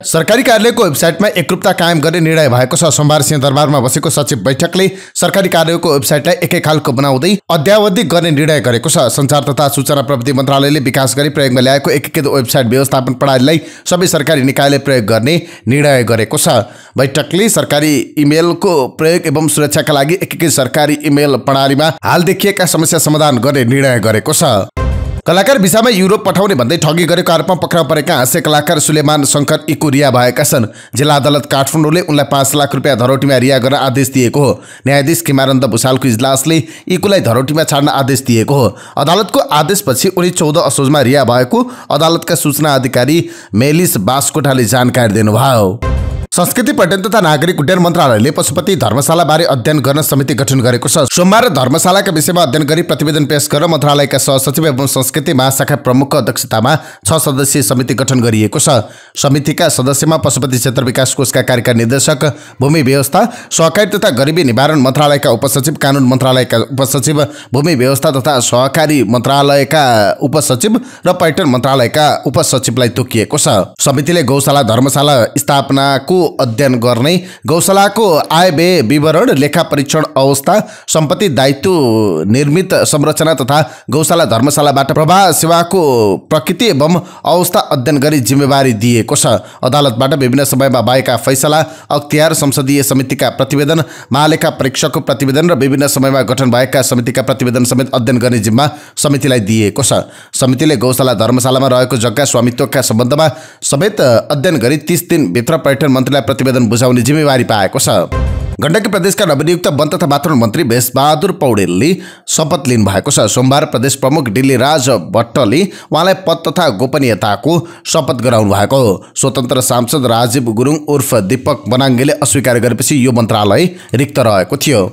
सरकारी कार्यालयको वेबसाइटमा एकरूपता कायम गर्ने निर्णय भएको छ सोमबार सिंहदरबारमा बसेको सचिव बैठकले सरकारी कार्यालयको वेबसाइटलाई एकै खालको बनाउँदै अध्यावधि गर्ने निर्णय गरेको छ सञ्चार तथा सूचना प्रविधि मन्त्रालयले विकास गरी प्रयोगमा ल्याएको एकीकृत वेबसाइट व्यवस्थापन प्रणालीलाई सबै सरकारी निकायले प्रयोग गर्ने निर्णय गरेको छ बैठकले सरकारी इमेलको प्रयोग एवं सुरक्षाका लागि एकीकृत सरकारी इमेल प्रणालीमा हाल देखिएका समस्या समाधान गर्ने निर्णय गरेको छ कलाकार भिसामा युरोप पठाउने भन्दै ठगी गरेको आरोपमा पक्राउ परेका हाँस्य कलाकार सुलेमान शङ्कर इकुरिया भएका छन् जिल्ला अदालत काठमाडौँले उनलाई पाँच लाख रुपियाँ धरोटीमा रिहा गर्न आदेश दिएको हो न्यायाधीश किमानन्द भुषालको इजलासले इकुलाई धरोटीमा छाड्न आदेश दिएको हो अदालतको आदेशपछि उनी चौध असोजमा रिहा भएको अदालतका सूचना अधिकारी मेलिस बास्कोटाले जानकारी दिनुभयो संस्कृति पर्यटन तथा नागरिक उड्डयन मन्त्रालयले पशुपति धर्मशाला बारे अध्ययन गर्न समिति गठन गरेको छ सोमबार धर्मशालाका विषयमा अध्ययन गरी प्रतिवेदन पेश गर्न मन्त्रालयका सहसचिव एवं संस्कृति महाशाखा प्रमुखको अध्यक्षतामा छ सदस्यीय समिति गठन गरिएको छ समितिका सदस्यमा पशुपति क्षेत्र विकास कोषका कार्यकारी निर्देशक भूमि व्यवस्था सहकारी तथा गरिबी निवारण मन्त्रालयका उपसचिव कानुन मन्त्रालयका उपसचिव भूमि व्यवस्था तथा सहकारी मन्त्रालयका उपसचिव र पर्यटन मन्त्रालयका उपसचिवलाई तोकिएको छ समितिले गौशाला धर्मशाला स्थापनाको अध्ययन गर्ने गौशालाको आय व्यय विवरण लेखा परीक्षण अवस्था सम्पत्ति दायित्व निर्मित संरचना तथा गौशाला धर्मशालाबाट प्रभाव सेवाको प्रकृति एवं अवस्था अध्ययन गरी जिम्मेवारी दिएको छ अदालतबाट विभिन्न समयमा भएका फैसला अख्तियार संसदीय समितिका प्रतिवेदन महालेखा परीक्षकको प्रतिवेदन र विभिन्न समयमा गठन भएका समितिका प्रतिवेदन समेत अध्ययन गर्ने जिम्मा समितिलाई दिएको छ समितिले गौशाला धर्मशालामा रहेको जग्गा स्वामित्वका सम्बन्धमा समेत अध्ययन गरी तिस दिनभित्र पर्यटन मन्त्री मन्त्रीलाई प्रतिवेदन बुझाउने जिम्मेवारी पाएको छ गण्डकी प्रदेशका नवनियुक्त वन तथा वातावरण मन्त्री भेषबहादुर पौडेलले शपथ लिनुभएको छ सोमबार प्रदेश प्रमुख दिल्ली राज भट्टले उहाँलाई पद तथा गोपनीयताको शपथ गराउनु भएको हो स्वतन्त्र सांसद राजीव गुरुङ उर्फ दीपक बनाङ्गेले अस्वीकार गरेपछि यो मन्त्रालय रिक्त रहेको थियो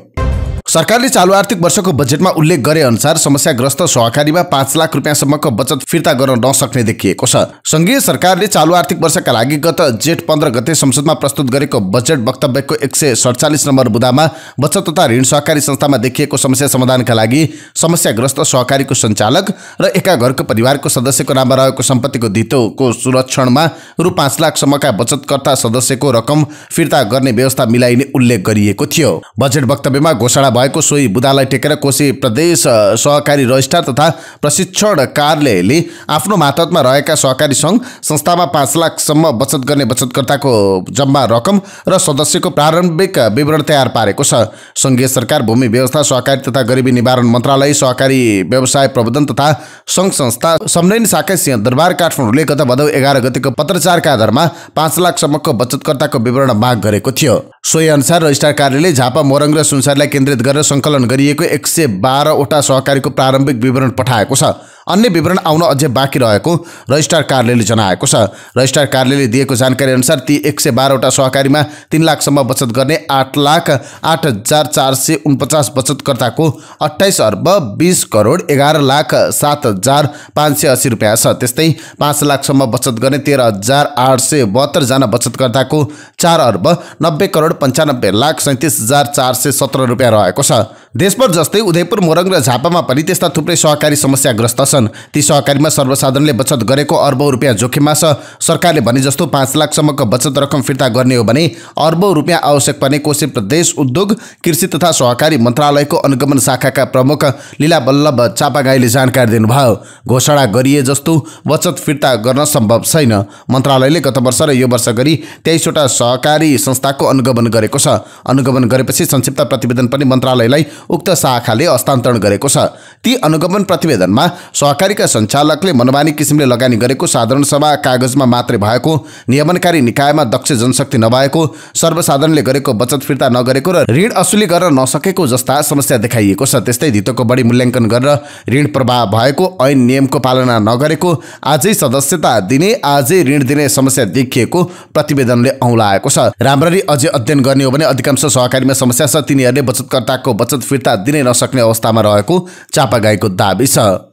सरकारले चालु आर्थिक वर्षको बजेटमा उल्लेख गरे अनुसार समस्याग्रस्त सहकारीमा पाँच लाख रुपियाँसम्मको बचत फिर्ता गर्न नसक्ने देखिएको छ सङ्घीय सरकारले चालु आर्थिक वर्षका लागि गत जेठ पन्ध्र गते संसदमा प्रस्तुत गरेको बजेट वक्तव्यको एक सय सडचालिस नम्बर बुदामा बचत तथा ऋण सहकारी संस्थामा देखिएको समस्या समाधानका लागि समस्याग्रस्त सहकारीको सञ्चालक र एका घरको परिवारको सदस्यको नाममा रहेको सम्पत्तिको धितोको सुरक्षणमा रु पाँच लाखसम्मका बचतकर्ता सदस्यको रकम फिर्ता गर्ने व्यवस्था मिलाइने उल्लेख गरिएको थियो बजेट वक्तव्यमा घोषणा भएको सोही बुदालाई टेकेर कोसी प्रदेश सहकारी रजिस्ट्रार तथा प्रशिक्षण कार्यालयले आफ्नो मातहतमा रहेका सहकारी सङ्घ संस्थामा पाँच लाखसम्म बचत गर्ने बचतकर्ताको जम्मा रकम र सदस्यको प्रारम्भिक विवरण तयार पारेको छ सङ्घीय सरकार भूमि व्यवस्था सहकारी तथा गरिबी निवारण मन्त्रालय सहकारी व्यवसाय प्रबन्धन तथा सङ्घ संस्था समयन शाखा सिंह दरबार काठमाडौँले गत भदौ एघार गतिको पत्रचारका आधारमा पाँच लाखसम्मको बचतकर्ताको विवरण माग गरेको थियो सोही अनुसार रजिस्ट्रार कार्यालय झापा मोरङ र सुनसारलाई केन्द्रित गरेर सङ्कलन गरिएको एक सय बाह्रवटा सहकारीको प्रारम्भिक विवरण पठाएको छ अन्य विवरण आउन अझै बाँकी रहेको रजिस्ट्रार कार्यालयले जनाएको छ रजिस्ट्रार कार्यालयले दिएको जानकारी अनुसार ती एक सय बाह्रवटा सहकारीमा तिन लाखसम्म बचत गर्ने आठ लाख आठ हजार चार सय उनपचास बचतकर्ताको अठाइस अर्ब बिस करोड एघार लाख सात हजार पाँच सय अस्सी रुपियाँ छ त्यस्तै पाँच लाखसम्म बचत गर्ने तेह्र हजार आठ सय बहत्तरजना बचतकर्ताको चार अर्ब नब्बे करोड पन्चानब्बे लाख सैँतिस हजार चार सय सत्र रुपियाँ रहेको छ देशभर जस्तै उदयपुर मोरङ र झापामा पनि त्यस्ता थुप्रै सहकारी समस्याग्रस्त छन् ती सहकारीमा सर्वसाधारणले बचत गरेको अर्बौँ रुपियाँ जोखिममा छ सरकारले भने जस्तो पाँच लाखसम्मको बचत रकम फिर्ता गर्ने हो भने अर्बौँ रुपियाँ आवश्यक पर्ने कोशी प्रदेश उद्योग कृषि तथा सहकारी मन्त्रालयको अनुगमन शाखाका प्रमुख लीला बल्लभ चापागाईले जानकारी दिनुभयो घोषणा गरिए जस्तो बचत फिर्ता गर्न सम्भव छैन मन्त्रालयले गत वर्ष र यो वर्ष गरी तेइसवटा सहकारी संस्थाको अनुगमन गरेको छ अनुगमन गरेपछि संक्षिप्त प्रतिवेदन पनि मन्त्रालयलाई उक्त शाखाले हस्तान्तरण गरेको छ ती अनुगमन प्रतिवेदनमा सहकारीका सञ्चालकले मनमानी किसिमले लगानी गरेको साधारण सभा कागजमा मात्रै भएको नियमनकारी निकायमा दक्ष जनशक्ति नभएको सर्वसाधारणले गरेको बचत फिर्ता नगरेको र ऋण असुली गर्न नसकेको जस्ता समस्या देखाइएको छ त्यस्तै धितोको बढी मूल्याङ्कन गरेर ऋण प्रभाव भएको ऐन नियमको पालना नगरेको आजै सदस्यता दिने आजै ऋण दिने समस्या देखिएको प्रतिवेदनले औँलाएको छ राम्ररी अझै अध्ययन गर्ने हो भने अधिकांश सहकारीमा समस्या छ तिनीहरूले बचतकर्ताको बचत फिर्ता दिनै नसक्ने अवस्थामा रहेको चापागाईको दावी छ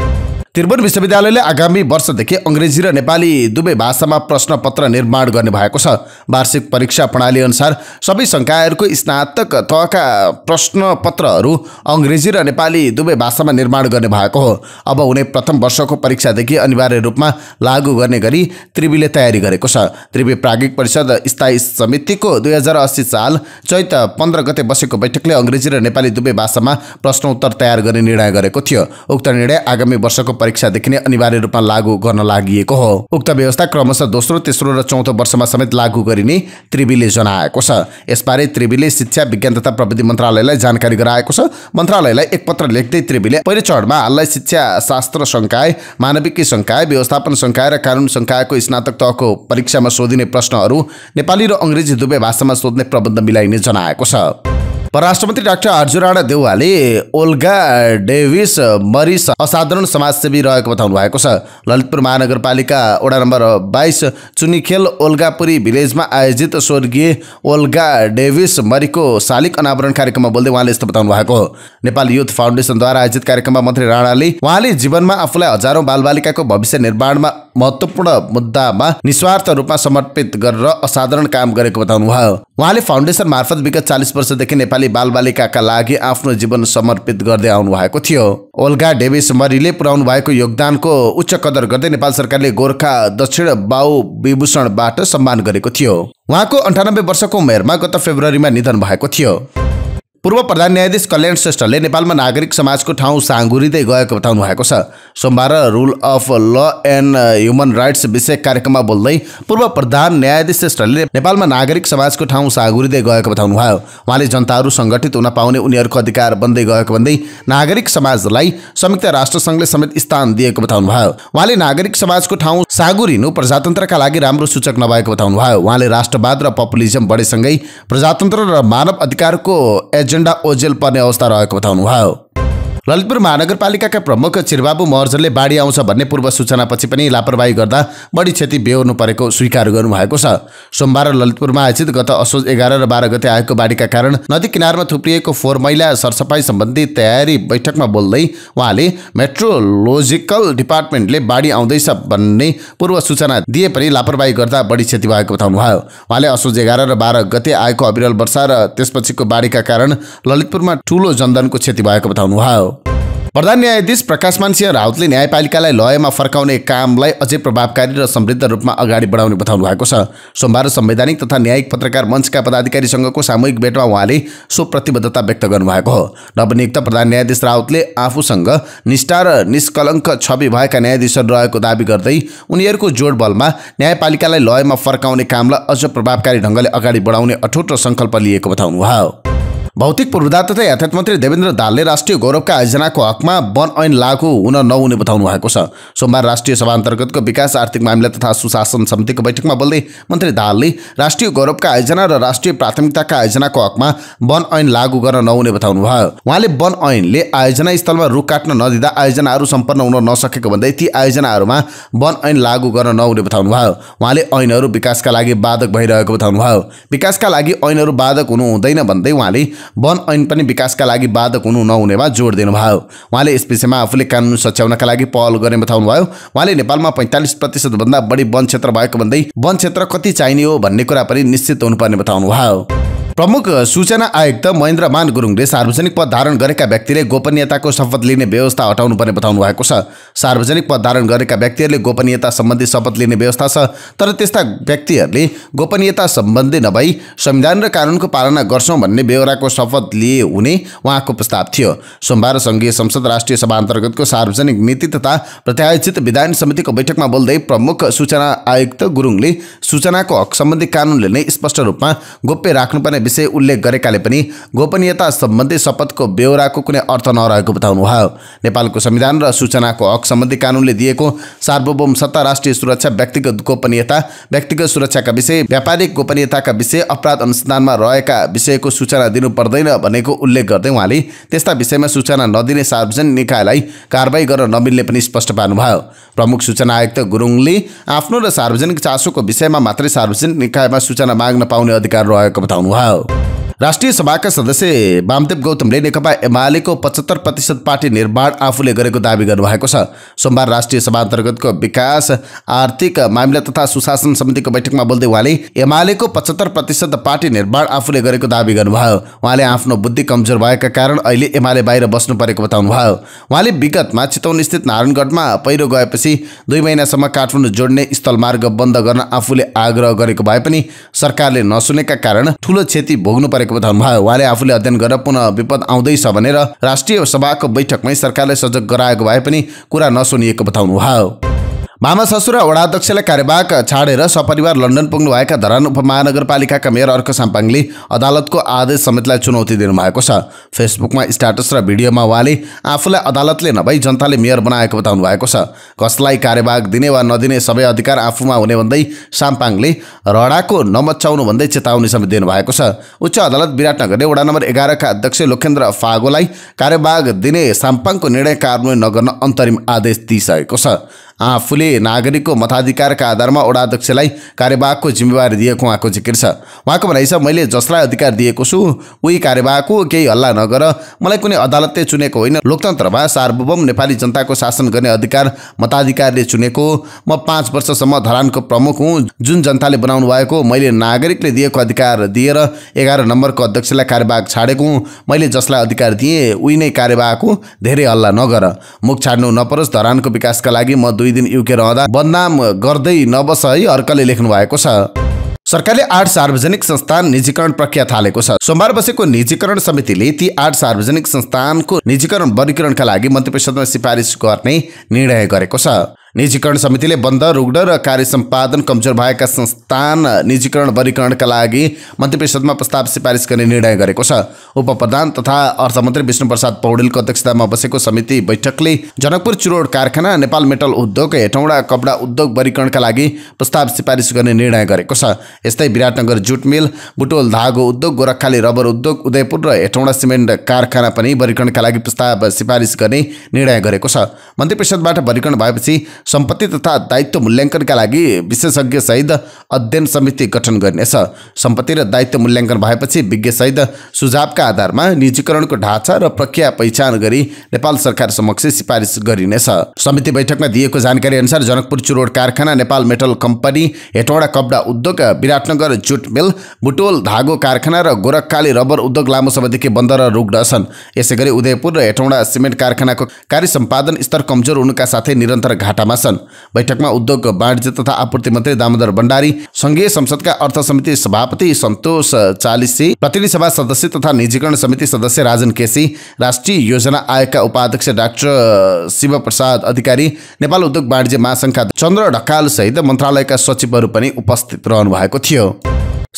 त्रिभुवन विश्वविद्यालयले आगामी वर्षदेखि अङ्ग्रेजी र नेपाली दुवै भाषामा प्रश्नपत्र निर्माण गर्ने भएको छ वार्षिक परीक्षा प्रणाली अनुसार सबै संकायहरूको स्नातक तहका प्रश्नपत्रहरू अङ्ग्रेजी र नेपाली दुवै भाषामा निर्माण गर्ने भएको हो अब हुने प्रथम वर्षको परीक्षादेखि अनिवार्य रूपमा लागू गर्ने गरी त्रिवीले तयारी गरेको छ त्रिवी प्राज्ञिक परिषद स्थायी समितिको दुई हजार अस्सी साल चैत पन्ध्र गते बसेको बैठकले अङ्ग्रेजी र नेपाली दुवै भाषामा प्रश्नोत्तर तयार गर्ने निर्णय गरेको थियो उक्त निर्णय आगामी वर्षको परीक्षादेखि नै अनिवार्य रूपमा लागू गर्न लागि हो उक्त व्यवस्था क्रमशः दोस्रो तेस्रो र चौथो वर्षमा समेत लागू गरिने त्रिवीले जनाएको छ यसबारे त्रिवीले शिक्षा विज्ञान तथा प्रविधि मन्त्रालयलाई जानकारी गराएको छ मन्त्रालयलाई एक पत्र लेख्दै त्रिवीले पहिलो चरणमा हाललाई शिक्षा शास्त्र संकाय मानविकी संकाय व्यवस्थापन संकाय र कानुन संकायको स्नातक तहको परीक्षामा सोधिने प्रश्नहरू नेपाली र अङ्ग्रेजी दुवै भाषामा सोध्ने प्रबन्ध मिलाइने जनाएको छ परराष्ट्रमन्त्री डाक्टर अर्जुन राणा देउवाले ओल्गा डेभिस मरिस असाधारण समाजसेवी रहेको बताउनु भएको छ ललितपुर महानगरपालिका वडा नम्बर बाइस चुनिखेल ओल्गापुरी भिलेजमा आयोजित स्वर्गीय ओल्गा डेभिस मरिको शालिक अनावरण कार्यक्रममा बोल्दै उहाँले यस्तो बताउनु भएको हो नेपाल युथ फाउन्डेसनद्वारा आयोजित कार्यक्रममा मन्त्री राणाले उहाँले जीवनमा आफूलाई हजारौँ बालबालिकाको भविष्य निर्माणमा महत्त्वपूर्ण मुद्दामा निस्वार्थ रूपमा समर्पित गरेर असाधारण काम गरेको बताउनु भयो उहाँले फाउन्डेसन मार्फत विगत चालिस वर्षदेखि नेपाल नेपाली बालबालिकाका लागि आफ्नो जीवन समर्पित गर्दै आउनु भएको थियो ओल्गा डेभिस मरीले पुर्याउनु भएको योगदानको उच्च कदर गर्दै नेपाल सरकारले गोर्खा दक्षिण बाहु विभूषणबाट सम्मान गरेको थियो उहाँको अन्ठानब्बे वर्षको उमेरमा गत फेब्रुअरीमा निधन भएको थियो पूर्व प्रधान न्यायाधीश कल्याण श्रेष्ठले नेपालमा नागरिक समाजको ठाउँ साँगुरिँदै गएको बताउनु भएको छ सोमबार rule of law and human rights विषय कार्यक्रममा बोल्दै पूर्व प्रधान न्यायाधीश श्रेष्ठले नेपालमा नागरिक समाजको ठाउँ साँगुरिँदै गएको बताउनु बताउनुभयो उहाँले जनताहरू सङ्गठित हुन पाउने उनीहरूको अधिकार बन्दै गएको भन्दै नागरिक समाजलाई संयुक्त राष्ट्रसङ्घले समेत स्थान दिएको बताउनु बताउनुभयो उहाँले नागरिक समाजको ठाउँ साँगुरिनु प्रजातन्त्रका लागि राम्रो सूचक नभएको बताउनु बताउनुभयो उहाँले राष्ट्रवाद र पपुलिजम बढेसँगै प्रजातन्त्र र मानव अधिकारको एजेंडा एजेन्डा पर्ने अवस्था रहेको बताउनुभयो ललितपुर महानगरपालिकाका प्रमुख चिरबाबु महर्जनले बाढी आउँछ भन्ने पूर्व सूचनापछि पनि लापरवाही गर्दा बढी क्षति बेहोर्नु परेको स्वीकार गर्नुभएको छ सोमबार ललितपुरमा आयोजित गत असोज एघार र बाह्र गते आएको बाढीका कारण नदी किनारमा थुप्रिएको फोहोर मैला सरसफाई सम्बन्धी तयारी बैठकमा बोल्दै उहाँले मेट्रोलोजिकल डिपार्टमेन्टले बाढी आउँदैछ भन्ने पूर्व सूचना दिए पनि लापरवाही गर्दा बढी क्षति भएको बताउनुभयो उहाँले असोज एघार र बाह्र गते आएको अविरल वर्षा र त्यसपछिको बाढीका कारण ललितपुरमा ठुलो जनधनको क्षति भएको बताउनुभयो प्रधान न्यायाधीश प्रकाशमान सिंह राउतले न्यायपालिकालाई लयमा फर्काउने कामलाई अझै प्रभावकारी र समृद्ध रूपमा अगाडि बढाउने बताउनु भएको छ सोमबार संवैधानिक तथा न्यायिक पत्रकार मञ्चका पदाधिकारीसँगको सामूहिक भेटमा उहाँले सो प्रतिबद्धता व्यक्त गर्नुभएको हो नवनियुक्त प्रधान न्यायाधीश राउतले आफूसँग निष्ठा र निष्कलङ्क छवि भएका न्यायाधीशहरू रहेको दावी गर्दै उनीहरूको जोडबलमा न्यायपालिकालाई लयमा फर्काउने कामलाई अझ प्रभावकारी ढङ्गले अगाडि बढाउने अठोट र सङ्कल्प लिएको बताउनुभयो भौतिक पूर्वधार तथा यातायात मन्त्री देवेन्द्र दालले राष्ट्रिय गौरवका आयोजनाको हकमा वन ऐन लागू हुन नहुने बताउनु भएको छ सोमबार राष्ट्रिय सभा अन्तर्गतको विकास आर्थिक मामिला तथा सुशासन समितिको बैठकमा बोल्दै मन्त्री दालले राष्ट्रिय गौरवका आयोजना र राष्ट्रिय प्राथमिकताका आयोजनाको हकमा वन ऐन लागू गर्न नहुने बताउनु भयो उहाँले वन ऐनले आयोजना स्थलमा रुख काट्न नदिँदा आयोजनाहरू सम्पन्न हुन नसकेको भन्दै ती आयोजनाहरूमा वन ऐन लागू गर्न नहुने बताउनु भयो उहाँले ऐनहरू विकासका लागि बाधक भइरहेको बताउनु भयो विकासका लागि ऐनहरू बाधक हुनु हुँदैन भन्दै उहाँले वन ऐन पनि विकासका लागि बाधक हुनु नहुनेमा जोड दिनुभयो उहाँले यस विषयमा आफूले कानुन सच्याउनका लागि पहल गर्ने बताउनुभयो उहाँले नेपालमा पैँतालिस प्रतिशतभन्दा बढी वन क्षेत्र भएको भन्दै वन क्षेत्र कति चाहिने हो भन्ने कुरा पनि निश्चित हुनुपर्ने बताउनुभयो प्रमुख सूचना आयुक्त महेन्द्र मान गुरुङले सार्वजनिक पद धारण गरेका व्यक्तिले गोपनीयताको शपथ लिने व्यवस्था हटाउनुपर्ने बताउनु भएको छ सार्वजनिक पद धारण गरेका व्यक्तिहरूले गोपनीयता सम्बन्धी शपथ लिने व्यवस्था छ तर त्यस्ता व्यक्तिहरूले गोपनीयता सम्बन्धी नभई संविधान र कानुनको पालना गर्छौँ भन्ने बेहोराको शपथ लिए हुने उहाँको प्रस्ताव थियो सोमबार सङ्घीय संसद राष्ट्रिय सभा अन्तर्गतको सार्वजनिक नीति तथा प्रत्यायोजित विधान समितिको बैठकमा बोल्दै प्रमुख सूचना आयुक्त गुरुङले सूचनाको हक सम्बन्धी कानुनले नै स्पष्ट रूपमा गोप्य राख्नुपर्ने विषय उल्लेख गरेकाले पनि गोपनीयता सम्बन्धी शपथको बेहोराको कुनै अर्थ नरहेको बताउनु भयो नेपालको संविधान र सूचनाको हक सम्बन्धी कानुनले दिएको सार्वभौम सत्ता राष्ट्रिय सुरक्षा व्यक्तिगत गोपनीयता व्यक्तिगत सुरक्षाका विषय व्यापारिक गोपनीयताका विषय अपराध अनुसन्धानमा रहेका विषयको सूचना दिनु पर्दैन भनेको उल्लेख गर्दै उहाँले त्यस्ता विषयमा सूचना नदिने सार्वजनिक निकायलाई कारवाही गर्न नमिल्ने पनि स्पष्ट पार्नुभयो प्रमुख सूचना आयुक्त गुरुङले आफ्नो र सार्वजनिक चासोको विषयमा मात्रै सार्वजनिक निकायमा सूचना माग्न पाउने अधिकार रहेको बताउनुभयो Oh. राष्ट्रिय सभाका सदस्य वामदेव गौतमले नेकपा एमालेको पचहत्तर प्रतिशत पार्टी निर्माण आफूले गरेको दावी गर्नुभएको छ सोमबार राष्ट्रिय सभा अन्तर्गतको विकास आर्थिक मामिला तथा सुशासन समितिको बैठकमा बोल्दै उहाँले एमालेको पचहत्तर प्रतिशत पार्टी निर्माण आफूले गरेको दावी गर्नुभयो उहाँले आफ्नो बुद्धि कमजोर भएका कारण अहिले एमाले बाहिर बस्नु परेको बताउनुभयो उहाँले विगतमा चितौन स्थित नारायणगढमा पहिरो गएपछि दुई महिनासम्म काठमाडौँ जोड्ने स्थलमार्ग बन्द गर्न आफूले आग्रह गरेको भए पनि सरकारले नसुनेका कारण ठुलो क्षति भोग्नु परेको बताउनु बताउनुभयो उहाँले आफूले अध्ययन गरेर पुनः विपद आउँदैछ भनेर राष्ट्रिय सभाको बैठकमै सरकारले सजग गराएको भए पनि कुरा नसुनिएको बताउनुभयो मामा ससुरा वडाध्यक्षलाई अध्यक्षलाई कार्यवाहक छाडेर सपरिवार लन्डन पुग्नुभएका धरान उपमहानगरपालिकाका मेयर अर्क साम्पाङले अदालतको आदेश समेतलाई चुनौती दिनुभएको छ फेसबुकमा स्ट्याटस र भिडियोमा उहाँले आफूलाई अदालतले नभई जनताले मेयर बनाएको बताउनु भएको छ कसलाई कार्यवाहक दिने वा नदिने सबै अधिकार आफूमा हुने भन्दै साम्पाङले रडाको नमचाउनु भन्दै चेतावनी समेत दिनुभएको छ उच्च अदालत विराटनगरले वडा नम्बर एघारका अध्यक्ष लोकेन्द्र फागोलाई कार्यवाहक दिने साम्पाङको निर्णय कार्यान्वयन नगर्न अन्तरिम आदेश दिइसकेको छ आफूले नागरिकको मताधिकारका आधारमा वडाध्यक्षलाई कार्यवाहकको जिम्मेवारी दिएको उहाँको जिकिर छ उहाँको भनाइ छ मैले जसलाई अधिकार दिएको छु उही कार्यवाहको केही हल्ला नगर मलाई कुनै अदालतले चुनेको होइन लोकतन्त्रमा सार्वभौम नेपाली जनताको शासन गर्ने अधिकार मताधिकारले चुनेको म पाँच वर्षसम्म धरानको प्रमुख हुँ जुन जनताले बनाउनु भएको मैले नागरिकले दिएको अधिकार दिएर एघार नम्बरको अध्यक्षलाई कार्यवाहक छाडेको हुँ मैले जसलाई अधिकार दिएँ उही नै कार्यवाहक हुँ धेरै हल्ला नगर मुख छाड्नु नपरोस् धरानको विकासका लागि म दुई दिन युके रहँदा बदनाम गर्दै नबस है अर्काले लेख्नु भएको छ सरकारले आठ सार्वजनिक संस्थान निजीकरण प्रक्रिया थालेको छ सोमबार बसेको निजीकरण समितिले ती आठ सार्वजनिक संस्थानको निजीकरण वर्गीकरणका लागि मन्त्री परिषदमा सिफारिस गर्ने निर्णय गरेको छ निजीकरण समितिले बन्द रुग्ण र कार्य सम्पादन कमजोर भएका संस्थान निजीकरण वर्गीकरणका लागि मन्त्री परिषदमा प्रस्ताव सिफारिस गर्ने निर्णय गरेको छ उपप्रधान तथा अर्थमन्त्री विष्णुप्रसाद पौडेलको अध्यक्षतामा बसेको समिति बैठकले जनकपुर चुरोड कारखाना नेपाल मेटल उद्योग हेटौँडा कपडा उद्योग वर्गीकरणका लागि प्रस्ताव सिफारिस गर्ने निर्णय गरेको छ यस्तै विराटनगर जुट मिल बुटोल धागो उद्योग गोरखाली रबर उद्योग उदयपुर र हेटौँडा सिमेन्ट कारखाना पनि वर्गीकरणका लागि प्रस्ताव सिफारिस गर्ने निर्णय गरेको छ मन्त्री परिषदबाट वर्गीकरण भएपछि सम्पत्ति तथा दायित्व मूल्याङ्कनका लागि विशेषज्ञ विशेषज्ञसहित अध्ययन समिति गठन गर्नेछ सम्पत्ति र दायित्व मूल्याङ्कन भएपछि विज्ञ विज्ञसहित सुझावका आधारमा निजीकरणको ढाँचा र प्रक्रिया पहिचान गरी नेपाल सरकार समक्ष सिफारिस गरिनेछ समिति बैठकमा दिएको जानकारी अनुसार जनकपुर चुरोड कारखाना नेपाल मेटल कम्पनी हेटौँडा कपडा उद्योग विराटनगर जुट मिल बुटोल धागो कारखाना र गोरखकाली रबर उद्योग लामो समयदेखि बन्द र रुग्न छन् यसैगरी उदयपुर र हेटौँडा सिमेन्ट कारखानाको कार्य सम्पादन स्तर कमजोर हुनुका साथै निरन्तर घाटा सभामा छन् बैठकमा उद्योग वाणिज्य तथा आपूर्ति मन्त्री दामोदर भण्डारी संघीय संसदका अर्थ समिति सभापति सन्तोष चालिसी प्रतिनिधि सभा सदस्य तथा निजीकरण समिति सदस्य राजन केसी राष्ट्रिय योजना आयोगका उपाध्यक्ष डाक्टर शिवप्रसाद अधिकारी नेपाल उद्योग वाणिज्य महासङ्घका चन्द्र ढकाल सहित मन्त्रालयका सचिवहरू पनि उपस्थित रहनु भएको थियो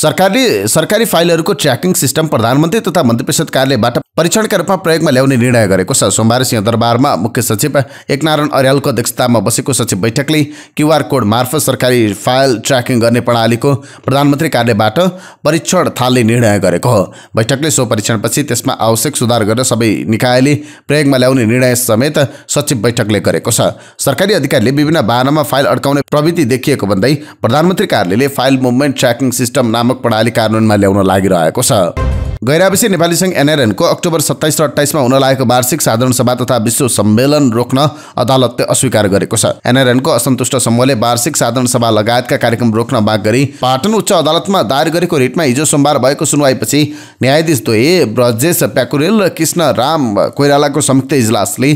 सरकारले सरकारी फाइलहरूको ट्र्याकिङ सिस्टम प्रधानमन्त्री तथा मन्त्रिपरिषद कार्यालयबाट परीक्षणका रूपमा प्रयोगमा ल्याउने निर्णय गरेको छ सोमबार सिंहदरबारमा मुख्य सचिव एकनारायण अर्यालको अध्यक्षतामा बसेको सचिव बैठकले क्युआर कोड मार्फत सरकारी फाइल ट्र्याकिङ गर्ने प्रणालीको प्रधानमन्त्री कार्यालयबाट परीक्षण थाल्ने निर्णय गरेको हो बैठकले सो परीक्षणपछि त्यसमा आवश्यक सुधार गरेर सबै निकायले प्रयोगमा ल्याउने निर्णय समेत सचिव बैठकले गरेको छ सरकारी अधिकारीले विभिन्न वाहनामा फाइल अड्काउने प्रविधि देखिएको भन्दै प्रधानमन्त्री कार्यालयले फाइल मुभमेन्ट ट्र्याकिङ सिस्टम नाम कार्यात्मक प्रणाली कार्यान्वयनमा ल्याउन लागिरहेको छ गैरावासी नेपाली सङ्घ एनआरएनको अक्टोबर सत्ताइस र अठाइसमा हुन लागेको वार्षिक साधारण सभा तथा विश्व सम्मेलन रोक्न अदालतले अस्वीकार गरेको छ एनआरएनको असन्तुष्ट समूहले वार्षिक साधारण सभा लगायतका कार्यक्रम रोक्न माग गरी पाटन उच्च अदालतमा दायर गरेको रिटमा हिजो सोमबार भएको सुनवाईपछि न्यायाधीश द्वये ब्रजेश प्याकुरेल र कृष्ण राम कोइरालाको संयुक्त इजलासले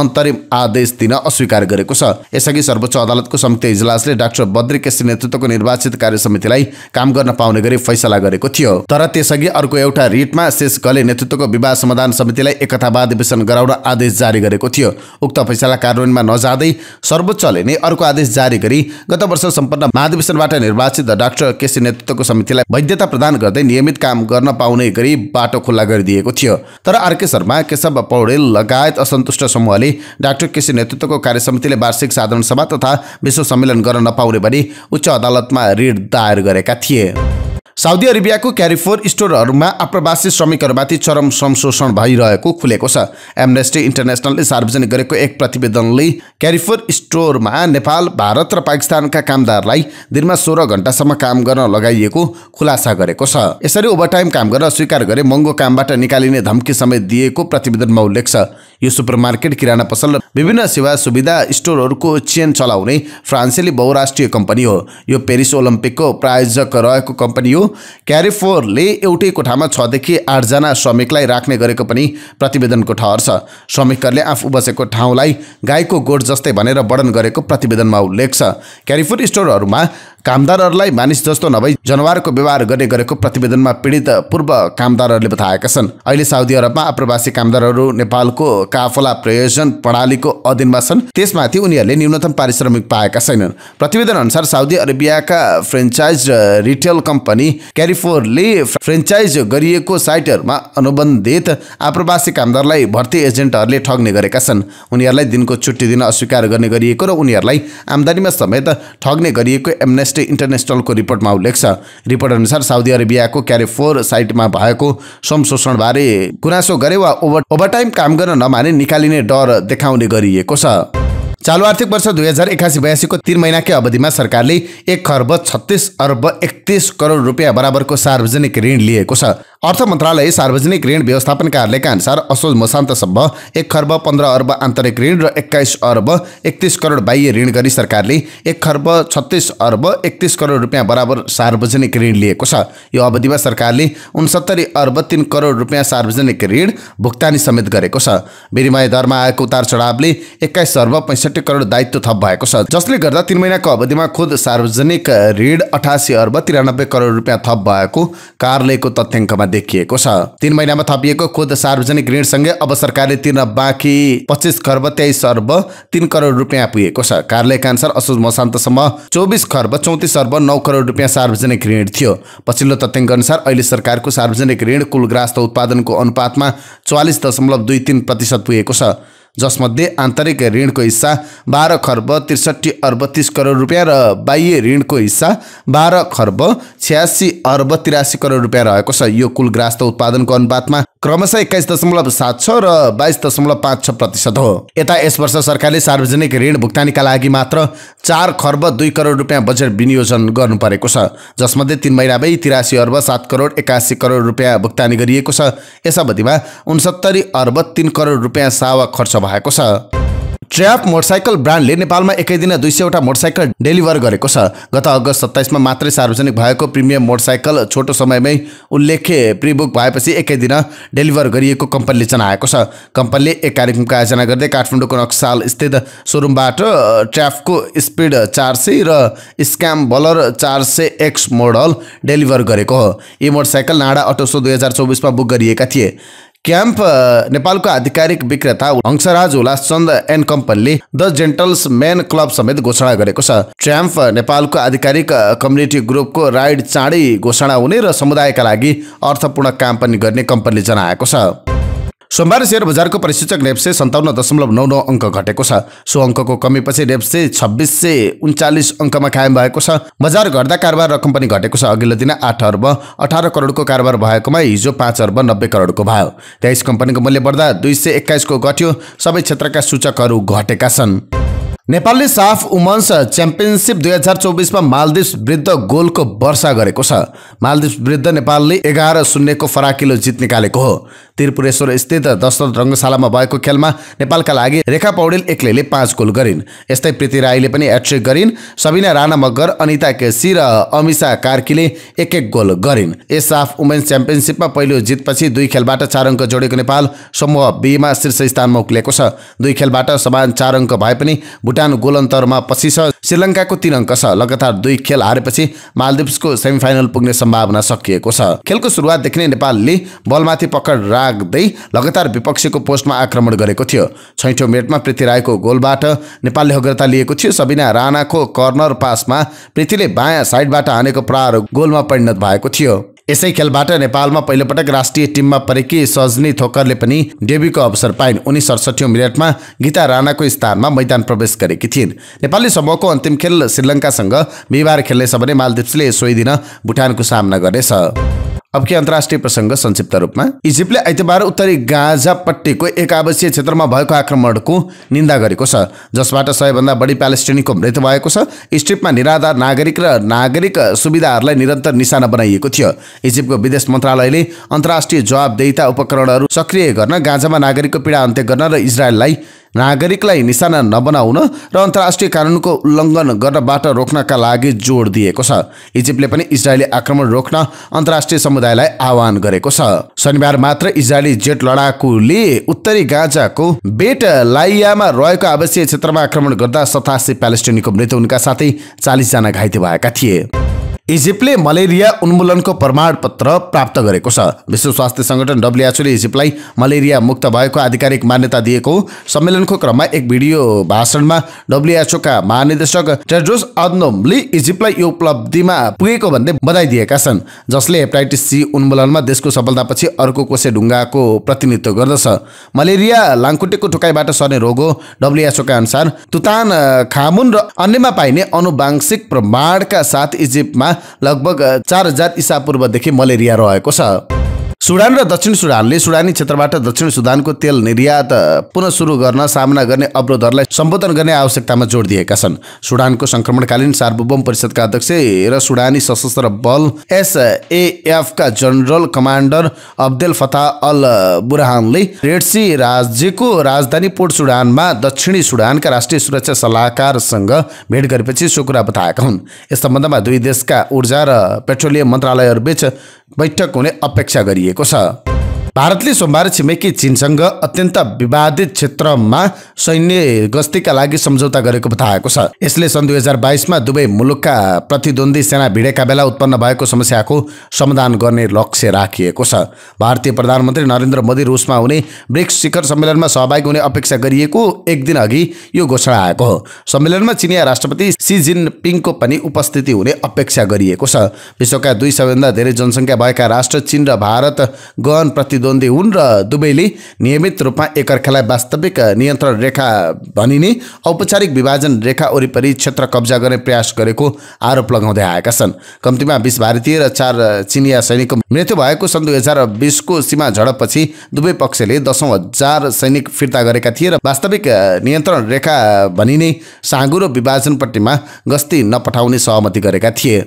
अन्तरिम आदेश दिन अस्वीकार गरेको छ यसअघि सर्वोच्च अदालतको संयुक्त इजलासले डाक्टर बद्री केसी नेतृत्वको निर्वाचित कार्य समितिलाई काम गर्न पाउने गरी फैसला गरेको थियो तर त्यसअघि अर्को एउटा रिटमा शेष गले नेतृत्वको विवाद समाधान समितिलाई एकतावाद अधिवेशन गराउन आदेश जारी गरेको थियो उक्त फैसला कार्यान्वयनमा नजाँदै सर्वोच्चले नै अर्को आदेश जारी गरी गत वर्ष सम्पन्न महाधिवेशनबाट निर्वाचित डाक्टर केसी नेतृत्वको समितिलाई वैधता प्रदान गर्दै नियमित काम गर्न पाउने गरी बाटो खुल्ला गरिदिएको थियो तर आरके शर्मा केशव पौडेल लगायत असन्तुष्ट समूहले डाक्टर केसी नेतृत्वको कार्य समितिले वार्षिक साधारण सभा तथा विश्व सम्मेलन गर्न नपाउने भनी उच्च अदालतमा रिट दायर गरेका थिए साउदी अरेबियाको क्यारिफोर स्टोरहरूमा आप्रवासी श्रमिकहरूमाथि चरम संशोषण भइरहेको खुलेको छ एमनेस्टी इन्टरनेसनलले सार्वजनिक गरेको एक प्रतिवेदनले क्यारिफोर स्टोरमा नेपाल भारत र पाकिस्तानका कामदारलाई दिनमा सोह्र घन्टासम्म काम गर्न लगाइएको खुलासा गरेको छ यसरी ओभरटाइम काम गर्न स्वीकार गरे महँगो कामबाट निकालिने धम्की समेत दिएको प्रतिवेदनमा उल्लेख छ यो सुपर मार्केट किराना पसल र विभिन्न सेवा सुविधा स्टोरहरूको चेन चलाउने फ्रान्सेली बहुराष्ट्रिय कम्पनी हो यो पेरिस ओलम्पिकको प्रायोजक रहेको कम्पनी हो क्यारिफोरले एउटै कोठामा छदेखि आठजना श्रमिकलाई राख्ने गरेको पनि प्रतिवेदनको ठहर छ श्रमिकहरूले आफू बसेको ठाउँलाई गाईको गोठ जस्तै भनेर वर्णन गरेको प्रतिवेदनमा उल्लेख छ क्यारिफोर स्टोरहरूमा कामदारहरूलाई मानिस जस्तो नभई जनावरको व्यवहार गर्ने गरेको प्रतिवेदनमा पीडित पूर्व कामदारहरूले बताएका छन् अहिले साउदी अरबमा आप्रवासी कामदारहरू नेपालको काफला प्रयोजन प्रणालीको अधीनमा छन् त्यसमाथि उनीहरूले न्यूनतम पारिश्रमिक पाएका छैनन् प्रतिवेदन अनुसार साउदी अरेबियाका फ्रेन्चाइज रिटेल कम्पनी क्यारिफोरले फ्रेन्चाइज गरिएको साइटहरूमा अनुबन्धित आप्रवासी कामदारलाई भर्ती एजेन्टहरूले ठग्ने गरेका छन् उनीहरूलाई दिनको छुट्टी दिन अस्वीकार गर्ने गरिएको र उनीहरूलाई आम्दानीमा समेत ठग्ने गरिएको एमनेस एमनेस्टी इन्टरनेसनलको रिपोर्टमा उल्लेख छ रिपोर्ट अनुसार साउदी अरेबियाको क्यारेफोर साइटमा भएको श्रम शोषणबारे गुनासो गरे वा ओभरटाइम काम गर्न नमाने निकालिने डर देखाउने गरिएको छ चालु आर्थिक वर्ष दुई हजार एकासी बयासीको तिन महिनाकै अवधिमा सरकारले एक खर्ब छत्तिस अर्ब एकतिस करोड रुपियाँ बराबरको सार्वजनिक ऋण लिएको छ अर्थ मन्त्रालय सार्वजनिक ऋण व्यवस्थापन कार्यालयका अनुसार असोज मसान्तसम्म एक खर्ब पन्ध्र अर्ब आन्तरिक ऋण र एक्काइस अर्ब एकतिस करोड बाह्य ऋण गरी सरकारले एक खर्ब छत्तिस अर्ब एकतिस करोड रुपियाँ बराबर सार्वजनिक ऋण लिएको छ यो अवधिमा सरकारले उनसत्तरी अर्ब तिन करोड रुपियाँ सार्वजनिक ऋण भुक्तानी समेत गरेको छ विनिमय दरमा आएको उतार चढावले एक्काइस अर्ब पैँसठी करोड दायित्व थप भएको छ जसले गर्दा तिन महिनाको अवधिमा खुद सार्वजनिक ऋण अठासी अर्ब तिरानब्बे करोड रुपियाँ थप भएको कार्यालयको तथ्याङ्कमा देखिएको छ तीन महिनामा थपिएको खुद सार्वजनिक ऋणसँगै अब सरकारले तिर्न बाँकी पच्चिस खर्ब तेइस अर्ब तिन करोड रुपियाँ पुगेको छ कार्यालयका अनुसार असोज मसान्तसम्म चौबिस खर्ब चौतिस अर्ब नौ करोड रुपियाँ सार्वजनिक ऋण थियो पछिल्लो तथ्याङ्क अनुसार अहिले सरकारको सार्वजनिक ऋण कुल ग्रास्त उत्पादनको अनुपातमा चौवालिस दशमलव दुई तिन प्रतिशत पुगेको छ जसमध्ये आन्तरिक ऋणको हिस्सा बाह्र खर्ब त्रिसठी अर्ब तिस करोड रुपियाँ र बाह्य ऋणको हिस्सा बाह्र खर्ब छ्यासी अर्ब तिरासी करोड रुपियाँ रहेको छ यो कुल ग्रास्त उत्पादनको अनुपातमा क्रमशः एक्काइस दशमलव सात छ र बाइस दशमलव पाँच छ प्रतिशत हो यता यस वर्ष सरकारले सार्वजनिक ऋण भुक्तानीका लागि मात्र चार खर्ब दुई करोड रुपियाँ बजेट विनियोजन गर्नु परेको छ जसमध्ये तिन महिनामै तिरासी अर्ब सात करोड एकासी करोड रुपियाँ भुक्तानी गरिएको छ यस अवधिमा उन्सत्तरी अर्ब तिन करोड रुपियाँ सावा खर्च भएको छ ट्र्याप मोटरसाइकल ब्रान्डले नेपालमा एकै दिन दुई सयवटा मोटरसाइकल डेलिभर गरेको छ गत अगस्त सत्ताइसमा मात्रै सार्वजनिक भएको प्रिमियम मोटरसाइकल छोटो समयमै उल्लेख्य प्रिबुक भएपछि एकै दिन डेलिभर गरिएको कम्पनीले जनाएको छ कम्पनीले एक कार्यक्रमको आयोजना गर्दै काठमाडौँको नक्साल स्थित सोरुमबाट ट्र्यापको स्पिड चार सय र स्क्याम बलर चार सय एक्स मोडल डेलिभर गरेको हो यी मोटरसाइकल नाडा अटोसो दुई हजार चौबिसमा बुक गरिएका थिए क्याम्प नेपालको आधिकारिक विक्रेता हंसराज उलास चन्द एन्ड कम्पनीले द जेन्टल्स मेन क्लब समेत घोषणा गरेको छ ट्र्याम्प नेपालको आधिकारिक कम्युनिटी ग्रुपको राइड चाँडै घोषणा हुने र समुदायका लागि अर्थपूर्ण काम पनि गर्ने कम्पनीले जनाएको छ सोमबार सेयर बजारको परिसूचक नेप्से सन्ताउन्न दशमलव नौ नौ अङ्क घटेको छ सो अङ्कको कमीपछि नेप्से छब्बिस सय उन्चालिस अङ्कमा कायम भएको छ बजार घट्दा कारोबार रकम पनि घटेको छ अघिल्लो दिन आठ अर्ब अठार करोडको कारोबार भएकोमा हिजो पाँच अर्ब नब्बे करोडको भयो तेइस कम्पनीको मूल्य बढ्दा दुई सय एक्काइसको घट्यो सबै क्षेत्रका सूचकहरू घटेका छन् नेपालले साफ उमन्स च्याम्पियनसिप दुई हजार चौबिसमा मालदिप्स विरुद्ध गोलको वर्षा गरेको छ मालदिप्स विरुद्ध नेपालले एघार शून्यको फराकिलो जित निकालेको हो त्रिपुरेश्वर स्थित दशरथ रङ्गशालामा भएको खेलमा नेपालका लागि रेखा पौडेल एक्लैले पाँच गोल गरिन् यस्तै प्रीति राईले पनि एट्रिक गरिन् सबिना राणा मगर अनिता केसी र अमिषा कार्कीले एक एक गोल गरिन् यस साफ वुमेन्स च्याम्पियनसिपमा पहिलो जितपछि दुई खेलबाट चार अङ्क जोडेको नेपाल समूह बीमा शीर्ष स्थानमा उक्लिएको छ दुई खेलबाट समान चार अङ्क भए पनि भुटान गोल अन्तरमा पछि छ श्रीलङ्काको तीन अङ्क छ लगातार दुई खेल हारेपछि मालदिप्सको सेमिफाइनल पुग्ने सम्भावना सकिएको छ खेलको सुरुवातदेखि नै नेपालले बलमाथि पकड राख्दै लगातार विपक्षीको पोस्टमा आक्रमण गरेको थियो छैठौँ मिनटमा पृथ्वी राईको गोलबाट नेपालले अग्रता लिएको थियो सबिना राणाको कर्नर पासमा पृथ्वीले बायाँ साइडबाट हानेको प्रहार गोलमा परिणत भएको थियो यसै खेलबाट नेपालमा पहिलोपटक राष्ट्रिय टिममा परेकी सजनी थोकरले पनि डेब्युको अवसर पाइन् उनी सडसठौँ मिनटमा गीता राणाको स्थानमा मैदान प्रवेश गरेकी थिइन् नेपाली समूहको अन्तिम खेल श्रीलङ्कासँग बिहिबार खेल्नेछ भने मालदिप्सले सोही दिन भुटानको सामना गर्नेछ अब के अन्तर्राष्ट्रिय प्रसङ्ग संक्षिप्त रूपमा इजिप्टले आइतबार उत्तरी गाजापट्टिको एक आवासीय क्षेत्रमा भएको आक्रमणको निन्दा गरेको छ जसबाट सयभन्दा बढी प्यालेस्टिनीको मृत्यु भएको छ स्ट्रिपमा निराधार नागरिक र नागरिक सुविधाहरूलाई निरन्तर निशाना बनाइएको थियो इजिप्टको विदेश मन्त्रालयले अन्तर्राष्ट्रिय जवाबदेता उपकरणहरू सक्रिय गर्न गाजामा नागरिकको पीडा अन्त्य गर्न र इजरायललाई नागरिकलाई निशाना नबनाउन र अन्तर्राष्ट्रिय कानुनको उल्लङ्घन गर्नबाट रोक्नका लागि जोड दिएको छ इजिप्टले पनि इजरायली आक्रमण रोक्न अन्तर्राष्ट्रिय समुदायलाई आह्वान गरेको छ शनिबार मात्र इजरायली जेट लडाकुले उत्तरी गाजाको बेट लाइयामा रहेको आवासीय क्षेत्रमा आक्रमण गर्दा सतासी प्यालेस्टिनीको मृत्यु उनका साथै चालिसजना घाइते भएका थिए इजिप्टले मलेरिया उन्मूलनको प्रमाणपत्र प्राप्त गरेको छ विश्व स्वास्थ्य सङ्गठन डब्लुएचओले इजिप्टलाई मलेरिया मुक्त भएको आधिकारिक मान्यता दिएको सम्मेलनको क्रममा एक भिडियो भाषणमा डब्लुएचओका महानिर्देशक टेड्रोस अदनोमले इजिप्टलाई यो उपलब्धिमा पुगेको भन्दै बधाई दिएका छन् जसले हेपाटाइटिस सी उन्मूलनमा देशको सफलतापछि अर्को कोसे ढुङ्गाको प्रतिनिधित्व गर्दछ मलेरिया लाङखुट्टेको टुकाइबाट सर्ने रोग हो डब्लुएचओका अनुसार तुतान खामुन र अन्यमा पाइने अनुवांशिक प्रमाणका साथ इजिप्टमा लगभग चार हजार पूर्वदेखि मलेरिया रहेको छ सुडान र दक्षिण सुडानले सुडानी क्षेत्रबाट दक्षिण सुडानको तेल निर्यात पुनः सुरु गर्न सामना गर्ने अवरोधहरूलाई सम्बोधन गर्ने आवश्यकतामा जोड दिएका छन् सुडानको संक्रमणकालीन सार्वभौम परिषदका अध्यक्ष र सुडानी सशस्त्र बल एसएएफका general commander Abdel Fattah al बुरहानले रेडसी राज्यको राजधानी पोर्ट सुडानमा दक्षिणी सुडानका राष्ट्रिय सुरक्षा सल्लाहकारसँग भेट गरेपछि सो कुरा बताएका हुन् यस सम्बन्धमा दुई देशका ऊर्जा र पेट्रोलियम मन्त्रालयहरूबीच बैठक हुने अपेक्षा गरिएको छ भारतले सोमबार छिमेकी चिनसँग अत्यन्त विवादित क्षेत्रमा सैन्य गस्तीका लागि सम्झौता गरेको बताएको छ यसले सन् दुई हजार बाइसमा दुवै मुलुकका प्रतिद्वन्दी सेना भिडेका बेला उत्पन्न भएको समस्याको समाधान गर्ने लक्ष्य राखिएको छ भारतीय प्रधानमन्त्री नरेन्द्र मोदी रुसमा हुने ब्रिक्स शिखर सम्मेलनमा सहभागी हुने अपेक्षा गरिएको एक दिन अघि यो घोषणा आएको हो सम्मेलनमा चिनिया राष्ट्रपति सी जिनपिङको पनि उपस्थिति हुने अपेक्षा गरिएको छ विश्वका दुई सबैभन्दा धेरै जनसङ्ख्या भएका राष्ट्र चिन र भारत गहन प्रति प्रतिद्वन्दी हुन् र दुवैले नियमित रूपमा एकअर्कालाई वास्तविक नियन्त्रण रेखा भनिने औपचारिक विभाजन रेखा वरिपरि क्षेत्र कब्जा गर्ने प्रयास गरेको आरोप लगाउँदै आएका छन् कम्तीमा बिस भारतीय र चार चिनिया सैनिकको मृत्यु भएको सन् दुई हजार बिसको सीमा झडपपछि दुवै पक्षले दसौँ हजार सैनिक फिर्ता गरेका थिए र वास्तविक नियन्त्रण रेखा भनिने साँगुरो विभाजनपट्टिमा गस्ती नपठाउने सहमति गरेका थिए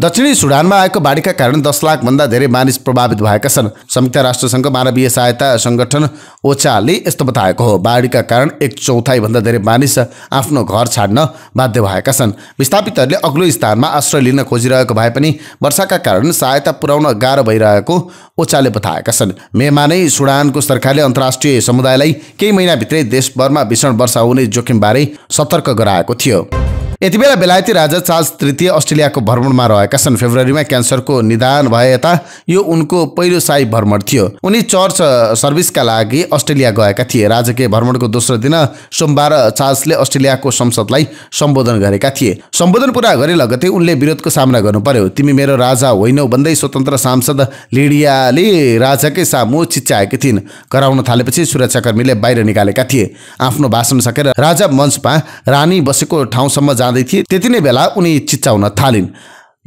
दक्षिणी सुडानमा आएको बाढीका कारण दस लाखभन्दा धेरै मानिस प्रभावित भएका छन् संयुक्त राष्ट्रसङ्घ मानवीय सहायता सङ्गठन ओचाले यस्तो बताएको हो बाढीका कारण एक चौथाइभन्दा धेरै मानिस आफ्नो घर छाड्न बाध्य भएका छन् विस्थापितहरूले अग्लो स्थानमा आश्रय लिन खोजिरहेको भए पनि वर्षाका कारण सहायता पुर्याउन गाह्रो भइरहेको ओचाले बताएका छन् मेमा नै सुडानको सरकारले अन्तर्राष्ट्रिय समुदायलाई केही महिनाभित्रै देशभरमा भीषण वर्षा हुने जोखिमबारे सतर्क गराएको थियो यति बेला बेलायती राजा चार्ल्स तृतीय अस्ट्रेलियाको भ्रमणमा रहेका छन् फेब्रुअरीमा क्यान्सरको निदान भए यता यो उनको पहिलो साई भ्रमण थियो उनी चर्च सर्भिसका लागि अस्ट्रेलिया गएका थिए राजकीय भ्रमणको दोस्रो दिन सोमबार चार्ल्सले अस्ट्रेलियाको संसदलाई सम्बोधन गरेका थिए सम्बोधन पुरा गरे लगतै उनले विरोधको सामना गर्नु पर्यो तिमी मेरो राजा होइनौ भन्दै स्वतन्त्र सांसद लिडियाले राजाकै सामु चिच्याएकी थिइन् कराउन थालेपछि सुरक्षाकर्मीले बाहिर निकालेका थिए आफ्नो भाषण सकेर राजा मञ्चमा रानी बसेको ठाउँसम्म जाँदै थिए त्यति नै बेला उनी चिच्चाउन थालिन्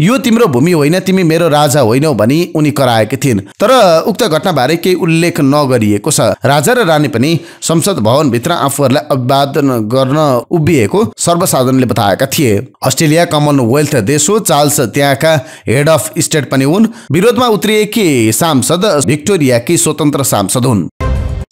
यो तिम्रो भूमि होइन तिमी मेरो राजा होइनौ भनी उनी कराएकी थिइन् तर उक्त घटनाबारे केही उल्लेख नगरिएको छ राजा र रानी पनि संसद भवनभित्र आफूहरूलाई अभिवादन गर्न उभिएको सर्वसाधारणले बताएका थिए अस्ट्रेलिया कमनवेल्थ देश हो चार्ल्स त्यहाँका हेड अफ स्टेट पनि हुन् विरोधमा उत्रिएकी सांसद भिक्टोरियाकी स्वतन्त्र सांसद हुन्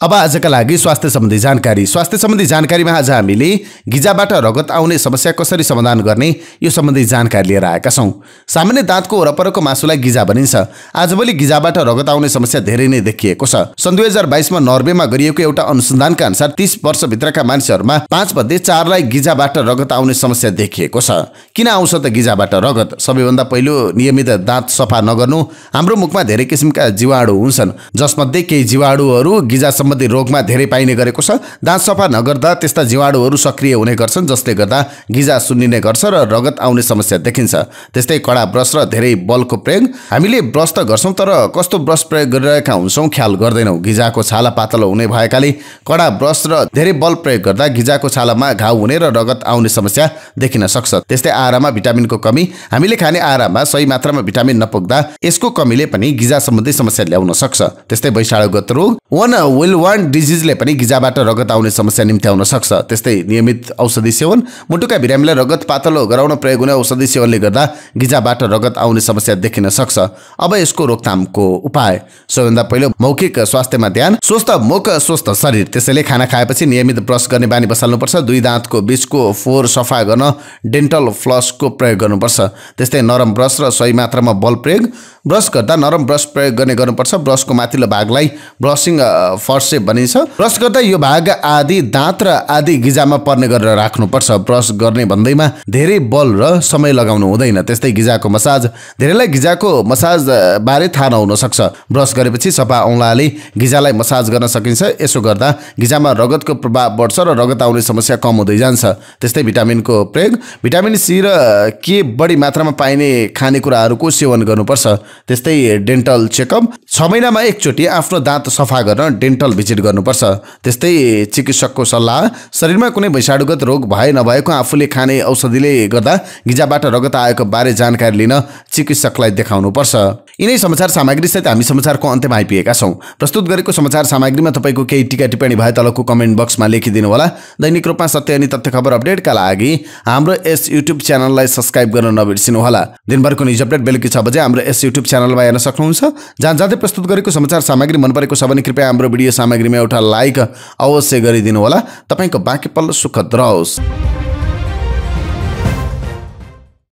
अब आजका लागि स्वास्थ्य सम्बन्धी जानकारी स्वास्थ्य सम्बन्धी जानकारीमा आज हामीले गिजाबाट रगत आउने समस्या कसरी समाधान गर्ने यो सम्बन्धी जानकारी लिएर आएका छौँ सामान्य दाँतको वरपरको मासुलाई गिजा भनिन्छ आजभोलि गिजाबाट रगत आउने समस्या धेरै नै देखिएको छ सन् दुई हजार बाइसमा नर्वेमा गरिएको एउटा अनुसन्धानका अनुसार तिस वर्षभित्रका मानिसहरूमा पाँच मध्ये चारलाई गिजाबाट रगत आउने समस्या देखिएको छ किन आउँछ त गिजाबाट रगत सबैभन्दा पहिलो नियमित दाँत सफा नगर्नु हाम्रो मुखमा धेरै किसिमका जीवाणु हुन्छन् जसमध्ये केही जीवाणुहरू गिजा सम्बन्धी रोगमा धेरै पाइने गरेको छ दाँत सफा नगर्दा त्यस्ता जीवाणुहरू सक्रिय हुने गर्छन् जसले गर्दा गिजा सुन्निने गर्छ र रगत आउने समस्या देखिन्छ त्यस्तै कडा ब्रस र धेरै बलको प्रयोग हामीले ब्रस त गर्छौँ तर कस्तो ब्रस प्रयोग गरिरहेका हुन्छौँ ख्याल गर्दैनौँ गिजाको छाला पातलो हुने भएकाले कडा ब्रस र धेरै बल प्रयोग गर्दा गिजाको छालामा घाउ हुने र रगत आउने समस्या देखिन सक्छ त्यस्तै आहारामा भिटामिनको कमी हामीले खाने आहारामा सही मात्रामा भिटामिन नपुग्दा यसको कमीले पनि गिजा सम्बन्धी समस्या ल्याउन सक्छ त्यस्तै वैशालगत रोग वन विल वान डिजिजले पनि गिजाबाट रगत आउने समस्या निम्ति आउन सक्छ त्यस्तै नियमित औषधि सेवन मुटुका बिरामीलाई रगत पातलो गराउन प्रयोग हुने औषधि सेवनले गर्दा गिजाबाट रगत आउने समस्या देखिन सक्छ अब यसको रोकथामको उपाय सबैभन्दा पहिलो मौखिक स्वास्थ्यमा ध्यान स्वस्थ मुख स्वस्थ शरीर त्यसैले खाना खाएपछि नियमित ब्रस गर्ने बानी बसाल्नुपर्छ दुई दाँतको बिचको फोहोर सफा गर्न डेन्टल फ्लसको प्रयोग गर्नुपर्छ त्यस्तै नरम ब्रस र सही मात्रामा बल प्रयोग ब्रस गर्दा नरम ब्रस प्रयोग गर्ने गर्नुपर्छ ब्रसको माथिल्लो भागलाई ब्रसिङ फर्स चाहिँ बनिन्छ ब्रस गर्दा यो भाग आदि दाँत र आदि गिजामा पर्ने गरेर राख्नुपर्छ ब्रस गर्ने भन्दैमा धेरै बल र समय लगाउनु हुँदैन त्यस्तै गिजाको मसाज धेरैलाई गिजाको मसाज बारे थाहा नहुन सक्छ ब्रस गरेपछि सफा औँलाले गिजालाई मसाज गर्न सकिन्छ यसो गर्दा गिजामा रगतको प्रभाव बढ्छ र रगत आउने समस्या कम हुँदै जान्छ त्यस्तै भिटामिनको प्रयोग भिटामिन सी र के बढी मात्रामा पाइने खानेकुराहरूको सेवन गर्नुपर्छ त्यस्तै डेन्टल चेकअप छ महिनामा एकचोटि आफ्नो दाँत सफा गर्न डेन्टल भिजिट गर्नुपर्छ त्यस्तै चिकित्सकको सल्लाह शरीरमा कुनै विषाणुगत रोग भए नभएको आफूले खाने औषधिले गर्दा गिजाबाट रगत आएको बारे जानकारी लिन चिकित्सकलाई देखाउनुपर्छ यिनै समाचार सामग्रीसहित हामी समाचारको अन्त्यमा आइपुगेका छौँ प्रस्तुत गरेको समाचार सामग्रीमा तपाईँको केही टिका टिप्पणी भए तलको कमेन्ट बक्समा लेखिदिनु होला दैनिक रूपमा सत्य अनि तथ्य खबर अपडेटका लागि हाम्रो यस युट्युब च्यानललाई सब्सक्राइब गर्न नबिर्सिनु होला दिनभरको न्युज अपडेट बेलुकी छ बजे हाम्रो यस युट्युब च्यानलमा हेर्न सक्नुहुन्छ जहाँ जाँदै प्रस्तुत गरेको समाचार सामग्री मन परेको छ भने कृपया हाम्रो भिडियो सामग्रीमा एउटा लाइक अवश्य गरिदिनु होला तपाईँको बाँकी पल्लो सुखद रहोस्